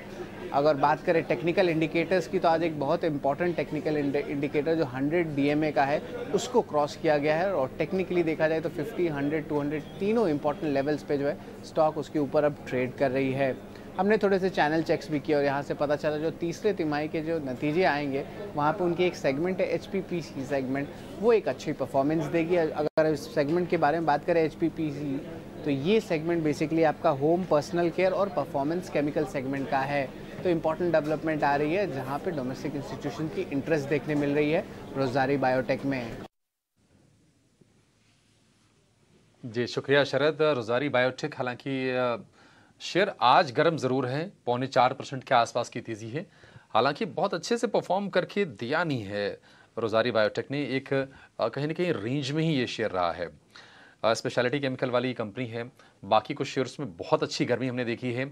अगर बात करें टेक्निकल इंडिकेटर्स की तो आज एक बहुत इंपॉर्टेंट टेक्निकल इंडिकेटर जो 100 डीएमए का है उसको क्रॉस किया गया है और टेक्निकली देखा जाए तो 50, 100, 200 तीनों इंपॉर्टेंट लेवल्स पे जो है स्टॉक उसके ऊपर अब ट्रेड कर रही है हमने थोड़े से चैनल चेक्स भी किए और यहाँ से पता चला जो तीसरे तिमाही के जो नतीजे आएंगे वहाँ पर उनकी एक सेगमेंट है एच पी सेगमेंट वो एक अच्छी परफॉर्मेंस देगी अगर इस सेगमेंट के बारे में बात करें एच पी तो ये सेगमेंट बेसिकली आपका होम पर्सनल केयर और परफॉर्मेंस केमिकल सेगमेंट का है तो इम्पॉर्टेंट डेवलपमेंट आ रही है जहाँ पर डोमेस्टिक इंस्टीट्यूशन की इंटरेस्ट देखने मिल रही है रोजारी बायोटेक में जी शुक्रिया शरद रोजारी बायोटेक हालांकि शेयर आज गर्म ज़रूर है पौने चार परसेंट के आसपास की तेज़ी है हालांकि बहुत अच्छे से परफॉर्म करके दिया नहीं है रोजारी बायोटेक ने एक कहीं ना कहीं रेंज में ही ये शेयर रहा है स्पेशलिटी केमिकल वाली कंपनी है बाकी कुछ शेयर्स में बहुत अच्छी गर्मी हमने देखी है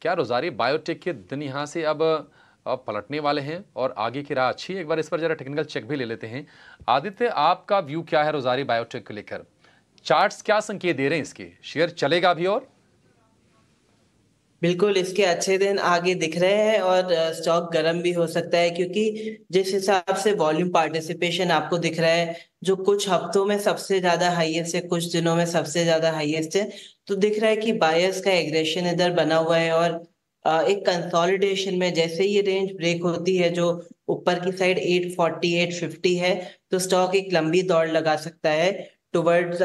क्या रोजारी बायोटेक के दिन यहाँ से अब पलटने वाले हैं और आगे की राह अच्छी है एक बार इस पर ज़रा टेक्निकल चेक भी ले लेते हैं आदित्य आपका व्यू क्या है रोजारी बायोटेक को लेकर चार्ट्स क्या संकेत दे रहे हैं इसके शेयर चलेगा भी और बिल्कुल इसके अच्छे दिन आगे दिख रहे हैं और स्टॉक गर्म भी हो सकता है क्योंकि जिस हिसाब से वॉल्यूम पार्टिसिपेशन आपको दिख रहा है जो कुछ हफ्तों में सबसे ज्यादा हाईएस्ट है कुछ दिनों में सबसे ज्यादा हाईएस्ट है तो दिख रहा है कि बायर्स का एग्रेशन इधर बना हुआ है और एक कंसोलिडेशन में जैसे ये रेंज ब्रेक होती है जो ऊपर की साइड 840 850 है तो स्टॉक एक लंबी दौड़ लगा सकता है towards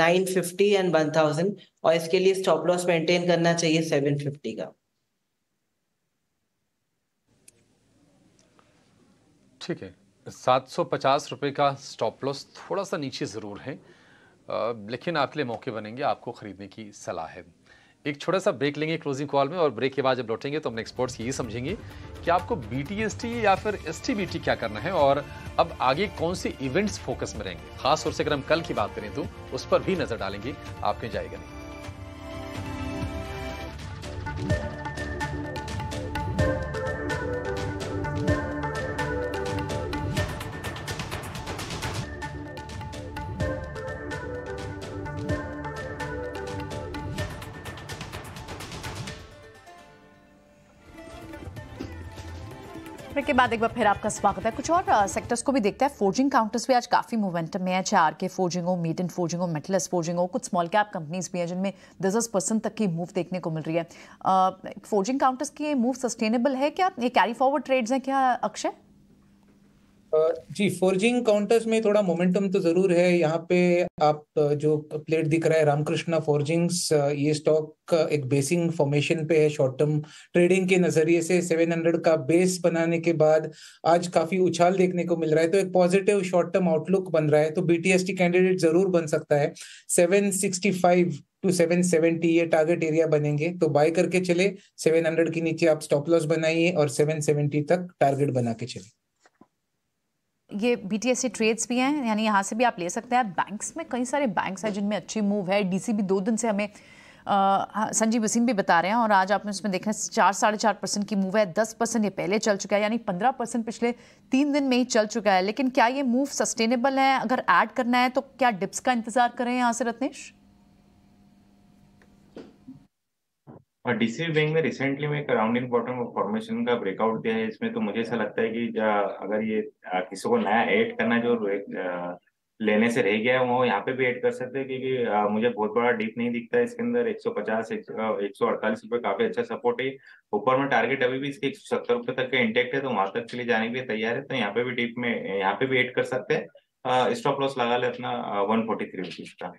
nine fifty and one thousand और इसके लिए स्टॉप लॉस मेंटेन करना चाहिए सेवन फिफ्टी का ठीक है सात सौ पचास रुपये का स्टॉप लॉस थोड़ा सा नीचे ज़रूर है लेकिन आपके लिए मौके बनेंगे आपको ख़रीदने की सलाह है एक छोटा सा ब्रेक लेंगे क्लोजिंग कॉल में और ब्रेक के बाद जब लौटेंगे तो हम एक्सपर्ट्स यही समझेंगे कि आपको बी या फिर एस टी क्या करना है और अब आगे कौन से इवेंट्स फोकस में रहेंगे खास तौर से अगर हम कल की बात करें तो उस पर भी नजर डालेंगे आपके जाएगा नहीं के बाद एक बार फिर आपका स्वागत है कुछ और सेक्टर्स को भी देखते हैं फोर्जिंग काउंटर्स भी आज काफी मोमेंटम में है आर के फोर्जिंग हो मीट इन फोर्जिंग हो मेटलस फोर्जिंग हो कुछ स्मॉल कैप कंपनीज भी हैं जिनमें दस दस परसेंट तक की मूव देखने को मिल रही है फोर्जिंग काउंटर्स की मूव सस्टेनेबल है क्या ये कैरी फॉरवर्ड ट्रेड्स हैं क्या अक्षय जी फोर्जिंग काउंटर्स में थोड़ा मोमेंटम तो जरूर है यहाँ पे आप जो प्लेट दिख रहा है रामकृष्ण फोर्जिंग्स ये स्टॉक एक बेसिंग फॉर्मेशन पे है शॉर्ट टर्म ट्रेडिंग के नजरिए से 700 का बेस बनाने के बाद आज काफी उछाल देखने को मिल रहा है तो एक पॉजिटिव शॉर्ट टर्म आउटलुक बन रहा है तो बीटीएसटी कैंडिडेट जरूर बन सकता है सेवन टू सेवन सेवेंटी ये टारगेट एरिया बनेंगे तो बाय करके चले सेवन हंड्रेड के नीचे आप स्टॉप लॉस बनाइए और सेवन सेवेंटी तक टारगेट बना के चले ये बी टी एस ट्रेड्स भी हैं यानी यहाँ से भी आप ले सकते हैं बैंक्स में कई सारे बैंक्स हैं जिनमें अच्छी मूव है सी भी दो दिन से हमें हाँ, संजीव वसीम भी बता रहे हैं और आज आपने उसमें देखा चार साढ़े चार परसेंट की मूव है दस परसेंट ये पहले चल चुका है यानी पंद्रह परसेंट पिछले तीन दिन में ही चल चुका है लेकिन क्या ये मूव सस्टेनेबल है अगर ऐड करना है तो क्या डिप्स का इंतजार करें यहाँ से रत्नेश और डीसीबी बैंक ने रिसेंटली में एक राउंड इन बॉटम फॉर्मेशन का ब्रेकआउट दिया है इसमें तो मुझे ऐसा लगता है कि अगर ये किसी को नया ऐड करना जो लेने से रह गया है वो यहाँ पे भी ऐड कर सकते हैं क्योंकि मुझे बहुत बड़ा डीप नहीं दिखता है इसके अंदर 150 148 रुपए काफी अच्छा सपोर्ट है ऊपर में टारगेट अभी भी इसके एक सत्तर रुपए तक का इंटेक्ट है तो वहां तक के लिए जाने के लिए तैयार है तो यहाँ पे भी डीप में यहाँ पे भी ऐड कर सकते हैं स्टॉप लॉस लगा ले अपना वन फोर्टी थ्री रुपीज का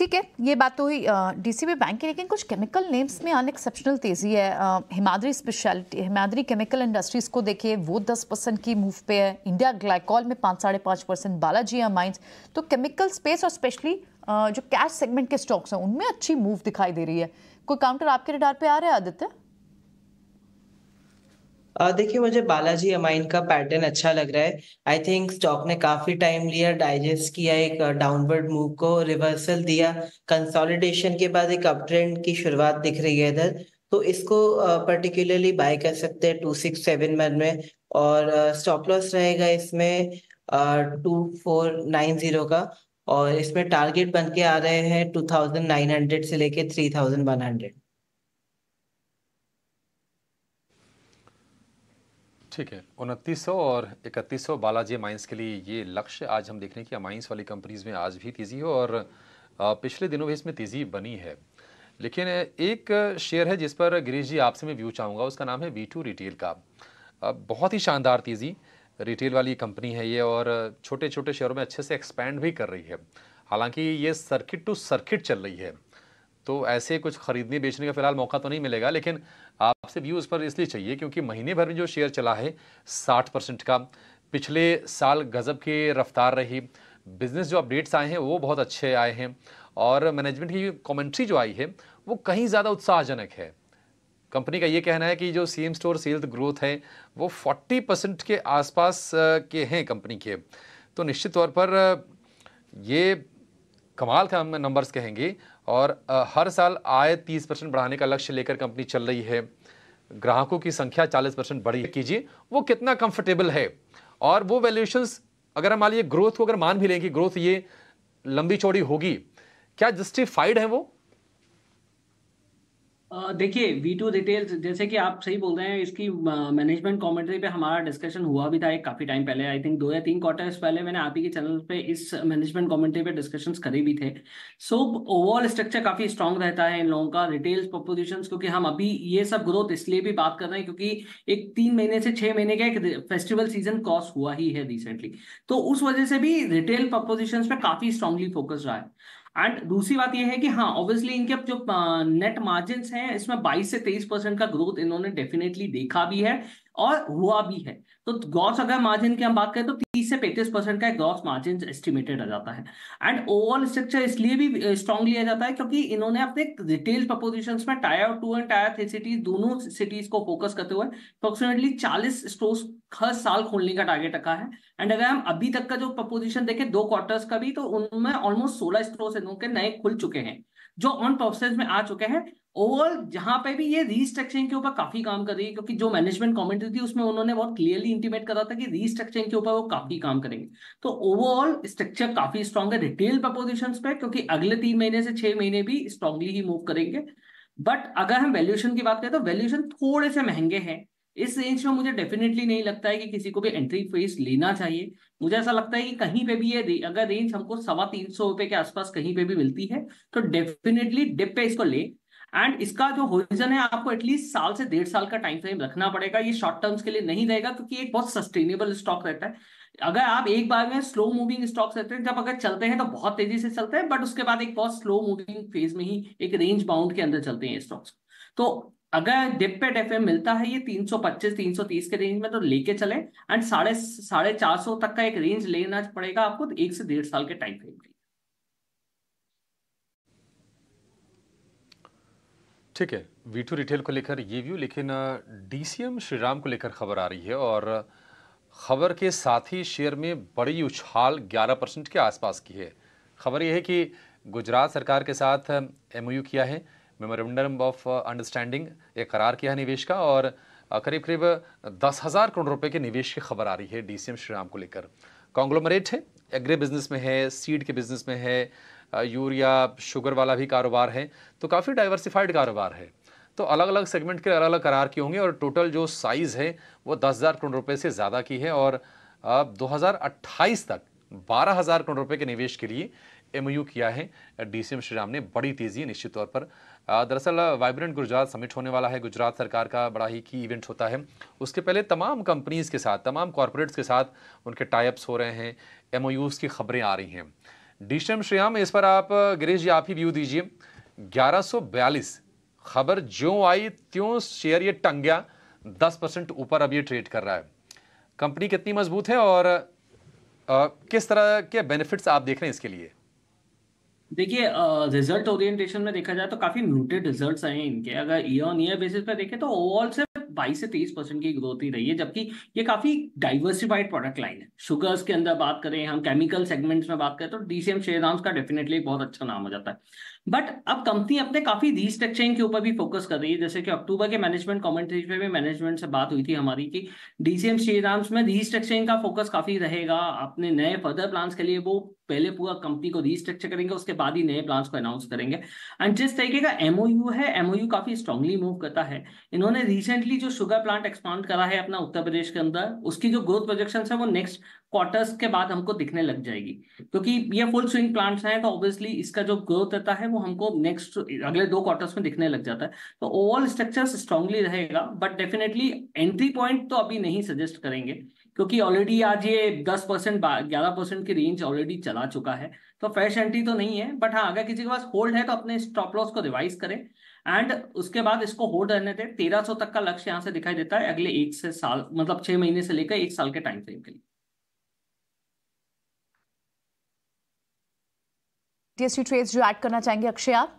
ठीक है ये बात तो हुई डीसीबी बैंक की लेकिन कुछ केमिकल नेम्स में अनएक्सेप्शनल तेज़ी है Himadri speciality Himadri chemical industries को देखिए वो दस परसेंट की मूव पे है इंडिया ग्लाइकॉल में पाँच साढ़े पाँच परसेंट बालाजी माइंस तो केमिकल स्पेस और स्पेशली जो कैश सेगमेंट के स्टॉक्स हैं उनमें अच्छी मूव दिखाई दे रही है कोई काउंटर आपके रिटार पर आ रहा है आदित्य देखिए मुझे बालाजी अमाइन का पैटर्न अच्छा लग रहा है आई थिंक स्टॉक ने काफी टाइम लिया डाइजेस्ट किया एक डाउनवर्ड मूव को रिवर्सल दिया कंसोलिडेशन के बाद एक अप ट्रेंड की शुरुआत दिख रही है इधर तो इसको पर्टिकुलरली बाय कर सकते हैं टू सिक्स सेवन मन में और स्टॉप लॉस रहेगा इसमें टू फोर नाइन जीरो का और इसमें टारगेट बन के आ रहे हैं टू थाउजेंड नाइन हंड्रेड से लेके थ्री थाउजेंड वन हंड्रेड ठीक है उनतीस और इकतीस सौ बालाजी माइंस के लिए ये लक्ष्य आज हम देख रहे हैं कि माइंस वाली कंपनीज में आज भी तेज़ी हो और पिछले दिनों भी इसमें तेज़ी बनी है लेकिन एक शेयर है जिस पर गिरीश जी आपसे मैं व्यू चाहूँगा उसका नाम है वी टू रिटेल का बहुत ही शानदार तेज़ी रिटेल वाली कंपनी है ये और छोटे छोटे शेयरों में अच्छे से एक्सपैंड भी कर रही है हालांकि ये सर्किट टू सर्किट चल रही है तो ऐसे कुछ ख़रीदने बेचने का फ़िलहाल मौका तो नहीं मिलेगा लेकिन आप आपसे व्यूज़ पर इसलिए चाहिए क्योंकि महीने भर में जो शेयर चला है साठ परसेंट का पिछले साल गज़ब की रफ्तार रही बिज़नेस जो अपडेट्स आए हैं वो बहुत अच्छे आए हैं और मैनेजमेंट की कमेंट्री जो आई है वो कहीं ज़्यादा उत्साहजनक है कंपनी का ये कहना है कि जो सेम स्टोर सेल्स ग्रोथ है वो 40 परसेंट के आसपास के हैं कंपनी के तो निश्चित तौर पर ये कमाल का हम नंबर्स कहेंगे और हर साल आय 30 परसेंट बढ़ाने का लक्ष्य लेकर कंपनी चल रही है ग्राहकों की संख्या 40 परसेंट बढ़ी कीजिए वो कितना कंफर्टेबल है और वो वैल्यूशन अगर हम मान लीजिए ग्रोथ को अगर मान भी लेंगे ग्रोथ ये लंबी चौड़ी होगी क्या जस्टिफाइड है वो देखिए वी टू डिटेल्स जैसे कि आप सही बोल रहे हैं इसकी मैनेजमेंट कॉमेंट्री पे हमारा डिस्कशन हुआ भी था एक काफी टाइम पहले आई थिंक दो या तीन क्वार्टर्स पहले मैंने आप ही के चैनल पे इस मैनेजमेंट कॉमेंट्री पे डिस्कशंस करे भी थे सो ओवरऑल स्ट्रक्चर काफी स्ट्रांग रहता है इन लोगों का रिटेल्स प्रपोजिशन क्योंकि हम अभी ये सब ग्रोथ इसलिए भी बात कर रहे हैं क्योंकि एक तीन महीने से छह महीने का एक फेस्टिवल सीजन क्रॉस हुआ ही है रिसेंटली तो उस वजह से भी रिटेल प्रपोजिशन पे काफी स्ट्रांगली फोकस रहा है एंड दूसरी बात यह है कि हाँ ऑब्वियसली इनके जो नेट मार्जिन हैं इसमें 22 से 23 परसेंट का ग्रोथ इन्होंने डेफिनेटली देखा भी है और हुआ भी है तो गौर अगर मार्जिन की हम बात करें तो से पैंतीस परसेंट का ग्रॉस मार्जिन एस्टिमेटेड आ जाता है एंड ओवरऑल स्ट्रक्चर इसलिए भी स्ट्रॉन्ग लिया जाता है क्योंकि इन्होंने अपने रिटेल प्रपोजिशन में tier two and tier three cities दोनों सिटीज को फोकस करते हुए अप्रोक्सीमेटली चालीस स्टोर्स हर साल खोलने का टारगेट रखा है एंड अगर हम अभी तक का जो प्रपोजिशन देखें दो क्वार्टर्स का भी तो उनमें ऑलमोस्ट सोलह स्टोर्स इनके नए खुल चुके हैं जो ऑन प्रोसेस में आ चुके हैं ओवरऑल जहां पे भी ये रीस्ट्रक्चरिंग के ऊपर काफी काम कर रही है क्योंकि जो मैनेजमेंट कॉमेंट्री थी उसमें उन्होंने बहुत क्लियरली इंटीमेट करा था कि रीस्ट्रक्चरिंग के ऊपर वो काफी काम करेंगे तो ओवरऑल स्ट्रक्चर काफी स्ट्रांग है रिटेल प्रपोजिशन पे क्योंकि अगले तीन महीने से छह महीने भी स्ट्रांगली ही मूव करेंगे बट अगर हम वैल्यूएशन की बात करें तो वैल्यूएशन थोड़े से महंगे हैं इस रेंज में मुझे डेफिनेटली नहीं लगता है कि किसी को भी एंट्री फेस लेना चाहिए मुझे ऐसा लगता है कि कहीं पे भी ये अगर रेंज हमको सवा तीन सौ रुपए के आसपास कहीं पे भी मिलती है तो डेफिनेटली डिप पे इसको ले एंड इसका जो होरिजन है आपको एटलीस्ट साल से डेढ़ साल का टाइम फ्रेम रखना पड़ेगा ये शॉर्ट टर्म्स के लिए नहीं रहेगा क्योंकि एक बहुत सस्टेनेबल स्टॉक रहता है अगर आप एक बार में स्लो मूविंग स्टॉक्स रहते हैं जब अगर चलते हैं तो बहुत तेजी से चलते हैं बट उसके बाद एक बहुत स्लो मूविंग फेज में ही एक रेंज बाउंड के अंदर चलते हैं स्टॉक्स तो अगर डिप पे डेफ मिलता है ये 325 330 के रेंज में तो लेके चले एंड साढ़े साढ़े चार सौ तक का एक रेंज लेना पड़ेगा आपको तो एक से डेढ़ साल के टाइम फ्रेम के ठीक है वी टू रिटेल को लेकर ये व्यू लेकिन डीसीएम श्रीराम को लेकर खबर आ रही है और खबर के साथ ही शेयर में बड़ी उछाल 11 परसेंट के आसपास की है खबर यह है कि गुजरात सरकार के साथ एमओयू किया है मेमोरेंडम ऑफ अंडरस्टैंडिंग एक करार किया है निवेश का और uh, करीब करीब दस हज़ार करोड़ रुपए के निवेश की खबर आ रही है डीसीएम श्रीराम को लेकर कॉन्ग्लोमरेट है एग्री बिजनेस में है सीड के बिजनेस में है यूरिया uh, शुगर वाला भी कारोबार है तो काफ़ी डाइवर्सिफाइड कारोबार है तो अलग अलग सेगमेंट के अलग अलग करार किए होंगे और टोटल जो साइज़ है वो दस हज़ार करोड़ रुपये से ज़्यादा की है और uh, दो हज़ार अट्ठाईस तक बारह हज़ार करोड़ रुपये के निवेश के लिए एमओयू किया है डीसीएम श्रीराम ने बड़ी तेज़ी निश्चित तौर पर दरअसल वाइब्रेंट गुजरात समिट होने वाला है गुजरात सरकार का बड़ा ही की इवेंट होता है उसके पहले तमाम कंपनीज़ के साथ तमाम कॉरपोरेट्स के साथ उनके टाइप्स हो रहे हैं एम की खबरें आ रही हैं डीशम श्रेयाम इस पर आप गिरीश जी आप ही व्यू दीजिए ग्यारह खबर जो आई त्यों शेयर ये टंग गया दस परसेंट ऊपर अब ये ट्रेड कर रहा है कंपनी कितनी मजबूत है और आ, किस तरह के बेनिफिट्स आप देख रहे हैं इसके लिए देखिए रिजल्ट ओरिएंटेशन में देखा जाए तो काफी म्यूटेड रिजल्ट्स आए हैं इनके अगर ईयर ऑन ईयर बेसिस पर देखें तो ओवरऑल से 22 से 23 परसेंट की ग्रोथ ही रही है जबकि ये काफी डाइवर्सिफाइड प्रोडक्ट लाइन है शुगर्स के अंदर बात करें हम केमिकल सेगमेंट्स में बात करें तो डीसीएम शेयर का डेफिनेटली बहुत अच्छा नाम हो जाता है बट अब कंपनी अपने काफी रीस्ट्रक्चरिंग के ऊपर भी फोकस कर रही है जैसे कि अक्टूबर के मैनेजमेंट कॉमेंट्री पे भी मैनेजमेंट से बात हुई थी हमारी कि डीसीएम श्री में रीस्ट्रक्चरिंग का फोकस काफी रहेगा अपने नए फर्दर प्लान्स के लिए वो पहले पूरा कंपनी को रीस्ट्रक्चर करेंगे उसके बाद ही नए प्लान्स को अनाउंस करेंगे एंड जिस तरीके का एमओयू है एमओयू काफी स्ट्रांगली मूव करता है इन्होंने रिसेंटली जो शुगर प्लांट एक्सपांड करा है अपना उत्तर प्रदेश के अंदर उसकी जो ग्रोथ प्रोजेक्शन है वो नेक्स्ट क्वार्टर्स के बाद हमको दिखने लग जाएगी क्योंकि तो ये फुल स्विंग प्लांट्स हैं तो ऑब्वियसली इसका जो ग्रोथ रहता है वो हमको नेक्स्ट अगले दो क्वार्टर्स में दिखने लग जाता है तो ओवरऑल स्ट्रक्चर स्ट्रांगली रहेगा बट डेफिनेटली एंट्री पॉइंट तो अभी नहीं सजेस्ट करेंगे क्योंकि ऑलरेडी आज ये दस परसेंट ग्यारह परसेंट की रेंज ऑलरेडी चला चुका है तो फ्रेश एंट्री तो नहीं है बट हाँ अगर किसी के पास होल्ड है तो अपने स्टॉप लॉस को रिवाइज करें एंड उसके बाद इसको होल्ड रहने दें तेरह तक का लक्ष्य यहाँ से दिखाई देता है अगले एक से साल मतलब छह महीने से लेकर एक साल के टाइम फ्रेम के लिए बीटीएसटी ट्रेड्स जो ऐड करना चाहेंगे अक्षय आप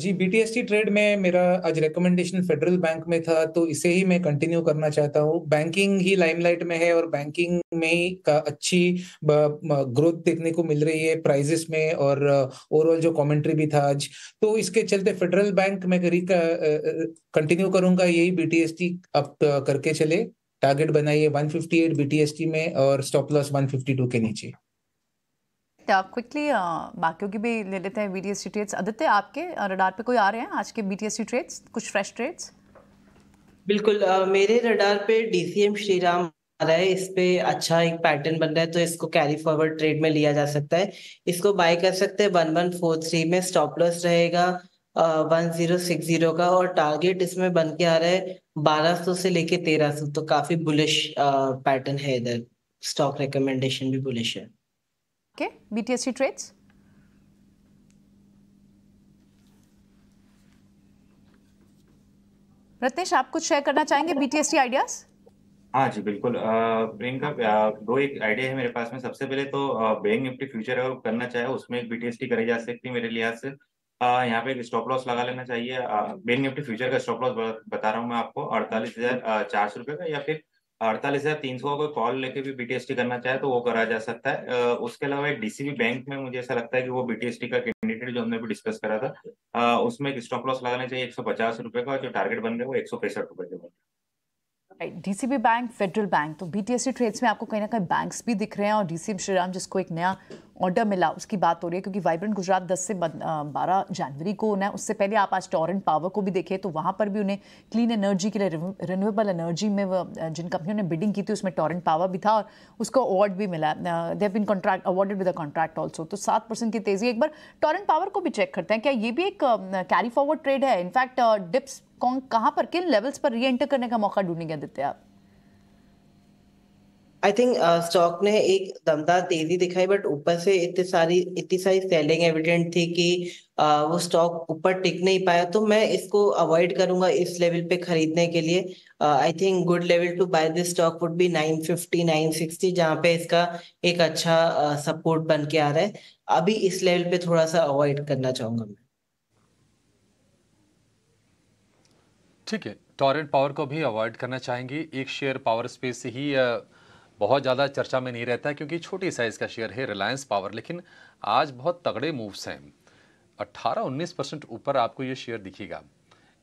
जी बीटीएसटी ट्रेड में मेरा आज रिकमेंडेशन फेडरल बैंक में था तो इसे ही मैं कंटिन्यू करना चाहता हूँ बैंकिंग ही लाइमलाइट में है और बैंकिंग में ही का अच्छी ग्रोथ देखने को मिल रही है प्राइजेस में और ओवरऑल जो कमेंट्री भी था आज तो इसके चलते फेडरल बैंक में कंटिन्यू करूंगा यही बीटीएसटी अब करके चले टारगेट बनाइए 158 बीटीएसटी में और स्टॉप लॉस 152 के नीचे क्विकली तो बाकियों की भी ले लेते हैं B T S trades Aditya आपके रडार पे कोई आ रहे हैं आज के बी टी एस ट्रेड्स कुछ फ्रेश ट्रेड्स बिल्कुल आ, मेरे रडार पे डीसीएम श्रीराम आ रहा है इस पे अच्छा एक पैटर्न बन रहा है तो इसको कैरी फॉरवर्ड ट्रेड में लिया जा सकता है इसको बाय कर सकते हैं वन वन फोर थ्री में स्टॉप लॉस रहेगा वन जीरो सिक्स जीरो का और टारगेट इसमें बन के आ रहा है बारह सौ से लेके तेरह सौ तो काफी बुलिश पैटर्न है इधर स्टॉक रिकमेंडेशन भी बुलिश है Okay, BTSC traits. रत्नेश आप कुछ शेयर करना चाहेंगे बीटीएसटी आइडियाज हाँ जी बिल्कुल प्रियंका दो एक आइडिया है मेरे पास में सबसे पहले तो बैंक निफ्टी फ्यूचर अगर करना चाहे उसमें एक बीटीएसटी करी जा सकती है मेरे लिहाज से यहाँ पे एक स्टॉप लॉस लगा लेना चाहिए बैंक निफ्टी फ्यूचर का स्टॉप लॉस बता रहा हूँ मैं आपको अड़तालीस हजार चार सौ रुपए का या फिर अड़तालीस हजार तीन सौ कोई कॉल लेके भी बीटीएसटी करना चाहे तो वो करा जा सकता है उसके अलावा एक डीसीबी बैंक में मुझे ऐसा लगता है कि वो बीटीएसटी का कैंडिडेट जो हमने भी डिस्कस करा था उसमें एक स्टॉप लॉस लगाना चाहिए एक सौ पचास रुपए का जो टारगेट बन रहा है वो एक सौ पैंसठ रुपए के बन डीसीबी बैंक फेडरल बैंक तो बीटीएससी ट्रेड्स में आपको कहीं ना कहीं बैंक्स भी दिख रहे हैं और डीसीबी श्रीराम जिसको एक नया ऑर्डर मिला उसकी बात हो रही है क्योंकि वाइब्रेंट गुजरात 10 से 12 जनवरी को होना है उससे पहले आप आज टॉरेंट पावर को भी देखें तो वहाँ पर भी उन्हें क्लीन एनर्जी के लिए रिन्यूएबल एनर्जी में जिन कंपनियों ने बिडिंग की थी उसमें टॉरेंट पावर भी था और उसको अवार्ड भी मिला they've been contract awarded with a contract also तो सात परसेंट की तेज़ी एक बार टॉरेंट पावर को भी चेक करते हैं क्या ये भी एक कैरी फॉरवर्ड ट्रेड है इनफैक्ट डिप्स कौन कहाँ पर किन लेवल्स पर री एंटर करने का मौका ढूंढने गया देते हैं आप आई थिंक स्टॉक ने एक दमदार तेजी दिखाई बट ऊपर से इतनी सारी इतनी सारी सेलिंग एविडेंट थी कि uh, वो स्टॉक ऊपर टिक नहीं पाया तो मैं इसको अवॉइड करूंगा इस लेवल पे खरीदने के लिए I think good level to buy this stock would be nine fifty nine sixty जहाँ पे इसका एक अच्छा सपोर्ट uh, बन के आ रहा है अभी इस लेवल पे थोड़ा सा अवॉइड करना चाहूंगा मैं ठीक है टॉरेंट पावर को भी अवॉइड करना चाहेंगे एक शेयर पावर स्पेस से ही uh... बहुत ज़्यादा चर्चा में नहीं रहता है क्योंकि छोटी साइज़ का शेयर है रिलायंस पावर लेकिन आज बहुत तगड़े मूव्स हैं 18-19 परसेंट ऊपर आपको ये शेयर दिखेगा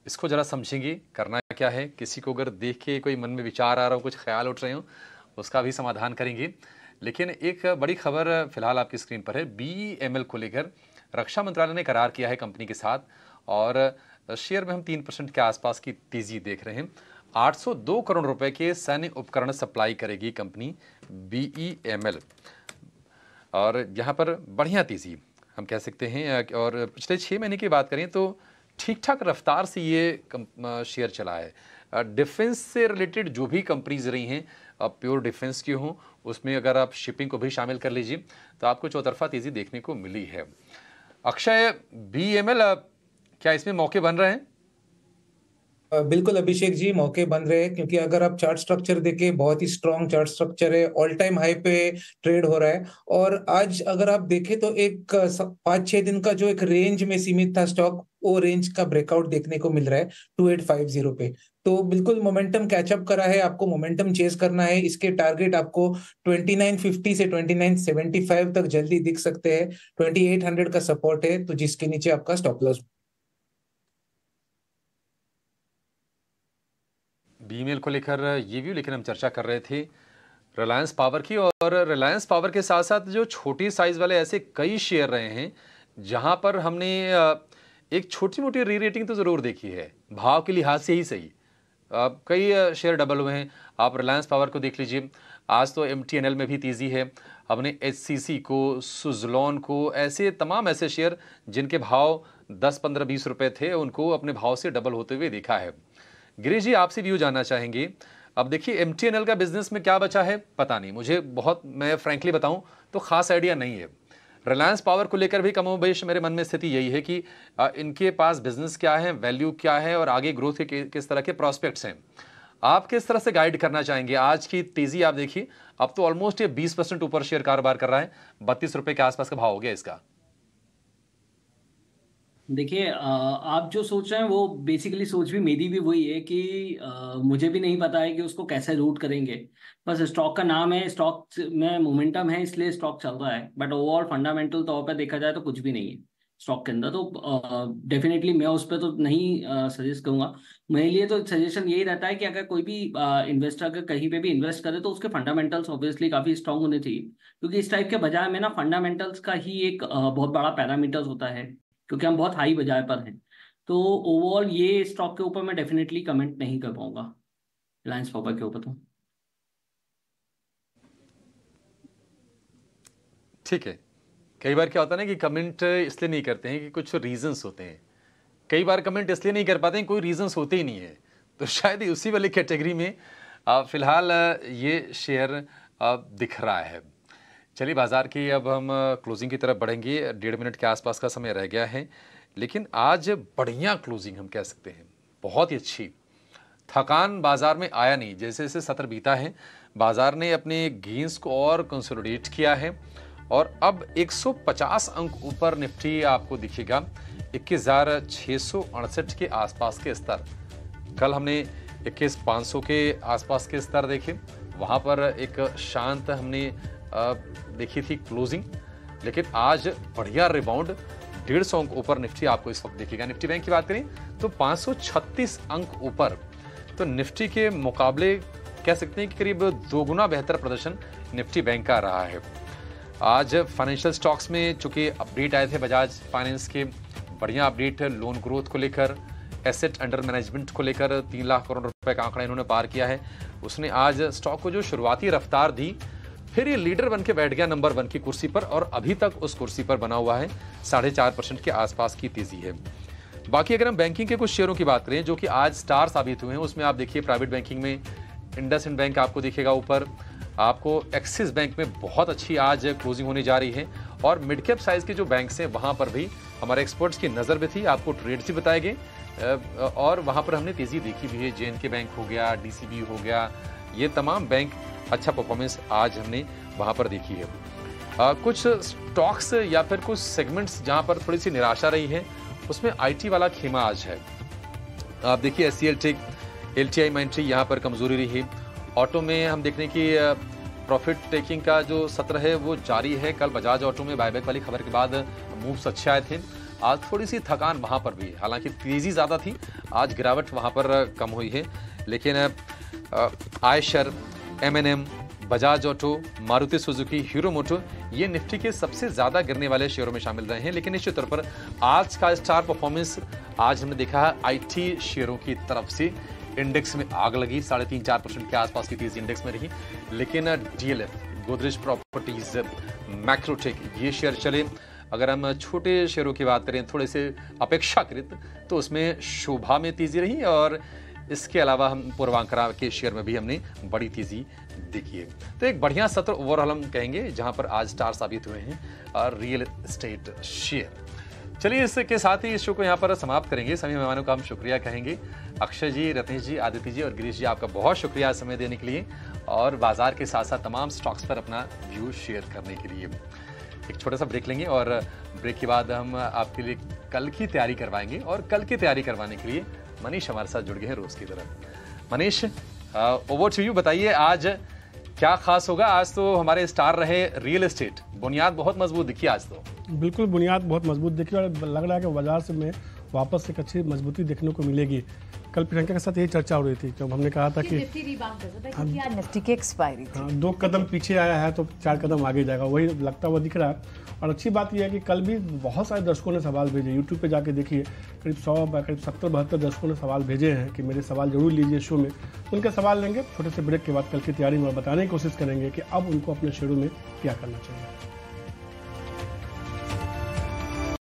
इसको ज़रा समझेंगे करना क्या है किसी को अगर देख के कोई मन में विचार आ रहा हो कुछ ख्याल उठ रहे हो उसका भी समाधान करेंगे लेकिन एक बड़ी खबर फिलहाल आपकी स्क्रीन पर है बी एम को लेकर रक्षा मंत्रालय ने करार किया है कंपनी के साथ और शेयर में हम तीन परसेंट के आसपास की तेज़ी देख रहे हैं 802 करोड़ रुपए के सैन्य उपकरण सप्लाई करेगी कंपनी बी और यहाँ पर बढ़िया तेज़ी हम कह सकते हैं और पिछले छः महीने की बात करें तो ठीक ठाक रफ्तार से ये शेयर चला है डिफेंस से रिलेटेड जो भी कंपनीज रही हैं अब प्योर डिफेंस की हों उसमें अगर आप शिपिंग को भी शामिल कर लीजिए तो आपको चौतरफा तेज़ी देखने को मिली है अक्षय बी क्या इसमें मौके बन रहे हैं बिल्कुल अभिषेक जी मौके बन रहे हैं क्योंकि अगर आप चार्ट स्ट्रक्चर देखें बहुत ही स्ट्रॉन्ग चार्ट स्ट्रक्चर है ऑल टाइम हाई पे ट्रेड हो रहा है और आज अगर आप देखें तो एक पांच छह दिन का जो एक रेंज में सीमित था स्टॉक वो रेंज का ब्रेकआउट देखने को मिल रहा है टू एट फाइव जीरो पे तो बिल्कुल मोमेंटम कैचअप करा है आपको मोमेंटम चेस करना है इसके टारगेट आपको 2950 से 2975 तक जल्दी दिख सकते हैं 2800 का सपोर्ट है तो जिसके नीचे आपका स्टॉप लॉस बीमेल को लेकर ये व्यू लेकिन हम चर्चा कर रहे थे रिलायंस पावर की और रिलायंस पावर के साथ साथ जो छोटी साइज़ वाले ऐसे कई शेयर रहे हैं जहां पर हमने एक छोटी मोटी री रेटिंग तो ज़रूर देखी है भाव के लिहाज से ही सही अब कई शेयर डबल हुए हैं आप रिलायंस पावर को देख लीजिए आज तो एम में भी तेज़ी है हमने एच को सुजलॉन को ऐसे तमाम ऐसे शेयर जिनके भाव दस पंद्रह बीस रुपए थे उनको अपने भाव से डबल होते हुए देखा है गिरीश जी आपसे व्यू जानना चाहेंगे अब देखिए एम का बिजनेस में क्या बचा है पता नहीं मुझे बहुत मैं फ्रेंकली बताऊं तो खास आइडिया नहीं है रिलायंस पावर को लेकर भी कमोबेश मेरे मन में स्थिति यही है कि इनके पास बिजनेस क्या है वैल्यू क्या है और आगे ग्रोथ के किस तरह के प्रॉस्पेक्ट्स हैं आप किस तरह से गाइड करना चाहेंगे आज की तेजी आप देखिए अब तो ऑलमोस्ट ये 20 परसेंट ऊपर शेयर कारोबार कर रहा है बत्तीस रुपये के आसपास का भाव हो गया इसका देखिए आप जो सोच रहे हैं वो बेसिकली सोच भी मेरी भी वही है कि आ, मुझे भी नहीं पता है कि उसको कैसे रूट करेंगे बस स्टॉक का नाम है स्टॉक में मोमेंटम है इसलिए स्टॉक चल रहा है बट ओवरऑल फंडामेंटल तौर पर देखा जाए तो कुछ भी नहीं है स्टॉक के अंदर तो डेफिनेटली मैं उस पर तो नहीं सजेस्ट करूंगा मेरे लिए तो सजेशन यही रहता है कि अगर कोई भी इन्वेस्टर अगर कहीं पे भी इन्वेस्ट करे तो उसके फंडामेंटल्स ऑब्वियसली काफी स्ट्रांग होने चाहिए क्योंकि इस टाइप के बजाय में ना फंडामेंटल्स का ही एक बहुत बड़ा पैरामीटर्स होता है क्योंकि हम बहुत हाई बजाय पर हैं तो ओवरऑल ये स्टॉक के ऊपर मैं डेफिनेटली कमेंट नहीं कर पाऊंगा रिलायंस पॉपर के ऊपर तो ठीक है कई बार क्या होता है ना कि कमेंट इसलिए नहीं करते हैं कि कुछ रीजंस होते हैं कई बार कमेंट इसलिए नहीं कर पाते हैं कोई रीजंस होते ही नहीं है तो शायद उसी वाली कैटेगरी में फिलहाल ये शेयर दिख रहा है चलिए बाजार की अब हम क्लोजिंग की तरफ बढ़ेंगे डेढ़ मिनट के आसपास का समय रह गया है लेकिन आज बढ़िया क्लोजिंग हम कह सकते हैं बहुत ही अच्छी थकान बाजार में आया नहीं जैसे जैसे सत्र बीता है बाजार ने अपने गेंस को और कंसोलिडेट किया है और अब 150 अंक ऊपर निफ्टी आपको दिखेगा इक्कीस के आसपास के स्तर कल हमने इक्कीस के आसपास के स्तर देखे वहाँ पर एक शांत हमने देखी थी क्लोजिंग लेकिन आज बढ़िया रिबाउंड डेढ़ सौ अंक ऊपर निफ्टी आपको इस वक्त देखेगा निफ्टी बैंक की बात करें तो 536 अंक ऊपर तो निफ्टी के मुकाबले कह सकते हैं कि करीब दोगुना बेहतर प्रदर्शन निफ्टी बैंक का रहा है आज फाइनेंशियल स्टॉक्स में चूंकि अपडेट आए थे बजाज फाइनेंस के बढ़िया अपडेट लोन ग्रोथ को लेकर एसेट अंडर मैनेजमेंट को लेकर तीन लाख करोड़ रुपए का आंकड़ा इन्होंने पार किया है उसने आज स्टॉक को जो शुरुआती रफ्तार दी फिर ये लीडर बन के बैठ गया नंबर वन की कुर्सी पर और अभी तक उस कुर्सी पर बना हुआ है साढ़े चार परसेंट के आसपास की तेजी है बाकी अगर हम बैंकिंग के कुछ शेयरों की बात करें जो कि आज स्टार साबित हुए हैं उसमें आप देखिए प्राइवेट बैंकिंग में इंडस इंड बैंक आपको देखेगा ऊपर आपको एक्सिस बैंक में बहुत अच्छी आज क्लोजिंग होने जा रही है और मिड कैप साइज के जो बैंक हैं वहाँ पर भी हमारे एक्सपर्ट्स की नज़र भी थी आपको ट्रेड्स भी बताए गए और वहाँ पर हमने तेज़ी देखी भी है जे के बैंक हो गया डी हो गया ये तमाम बैंक अच्छा परफॉर्मेंस आज हमने वहाँ पर देखी है आ, कुछ स्टॉक्स या फिर कुछ सेगमेंट्स जहाँ पर थोड़ी सी निराशा रही है उसमें आईटी वाला खेमा आज है आप देखिए S C L T L T I Mindtree यहाँ पर कमजोरी रही है ऑटो में हम देखने की प्रॉफिट टेकिंग का जो सत्र है वो जारी है कल बजाज ऑटो में बायबैक वाली खबर के बाद मूव्स अच्छे आए थे आज थोड़ी सी थकान वहाँ पर भी हालांकि तेज़ी ज़्यादा थी आज गिरावट वहाँ पर कम हुई है लेकिन Eicher M N M Bajaj auto Maruti Suzuki Hero moto ये निफ्टी के सबसे ज़्यादा गिरने वाले शेयरों में शामिल रहे हैं लेकिन निश्चित तौर पर आज का स्टार परफॉर्मेंस आज हमने देखा है आईटी शेयरों की तरफ से इंडेक्स में आग लगी साढ़े तीन चार परसेंट के आसपास की तेजी इंडेक्स में रही लेकिन डीएलएफ गोदरेज प्रॉपर्टीज मैक्रोटेक ये शेयर चले अगर हम छोटे शेयरों की बात करें थोड़े से अपेक्षाकृत तो उसमें शोभा में तेजी रही और इसके अलावा हम पूर्वांकरा के शेयर में भी हमने बड़ी तेजी देखी है तो एक बढ़िया सत्र ओवरऑल हम कहेंगे जहां पर आज स्टार साबित हुए हैं रियल स्टेट शेयर चलिए इसके साथ ही इस शो को यहाँ पर समाप्त करेंगे सभी मेहमानों का हम शुक्रिया कहेंगे अक्षय जी रतनेश जी आदित्य जी और गिरीश जी आपका बहुत शुक्रिया समय देने के लिए और बाजार के साथ साथ तमाम स्टॉक्स पर अपना व्यू शेयर करने के लिए एक छोटा सा ब्रेक लेंगे और ब्रेक के बाद हम आपके लिए कल की तैयारी करवाएंगे और कल की तैयारी करवाने के लिए मनीष हमारे साथ जुड़ गए हैं रोज की तरह मनीष ओवर टू यू बताइए आज क्या खास होगा आज तो हमारे स्टार रहे रियल एस्टेट बुनियाद बहुत मजबूत दिखी आज तो बिल्कुल बुनियाद बहुत मजबूत दिखी और लग रहा है कि बाजार से में वापस एक अच्छी मजबूती देखने को मिलेगी कल प्रियंका के साथ यही चर्चा हो रही थी जब हमने कहा था कि निफ्टी हाँ। की एक्सपायरी हाँ, दो कदम पीछे आया है तो चार कदम आगे जाएगा वही लगता हुआ दिख रहा है और अच्छी बात यह है कि कल भी बहुत सारे दर्शकों ने सवाल भेजे यूट्यूब पर जाके देखिए करीब सौ करीब सत्तर बहत्तर दर्शकों ने सवाल भेजे हैं कि मेरे सवाल जरूर लीजिए शो में उनके सवाल लेंगे छोटे से ब्रेक के बाद कल की तैयारी में बताने की कोशिश करेंगे कि अब उनको अपने शेड्यूल में क्या करना चाहिए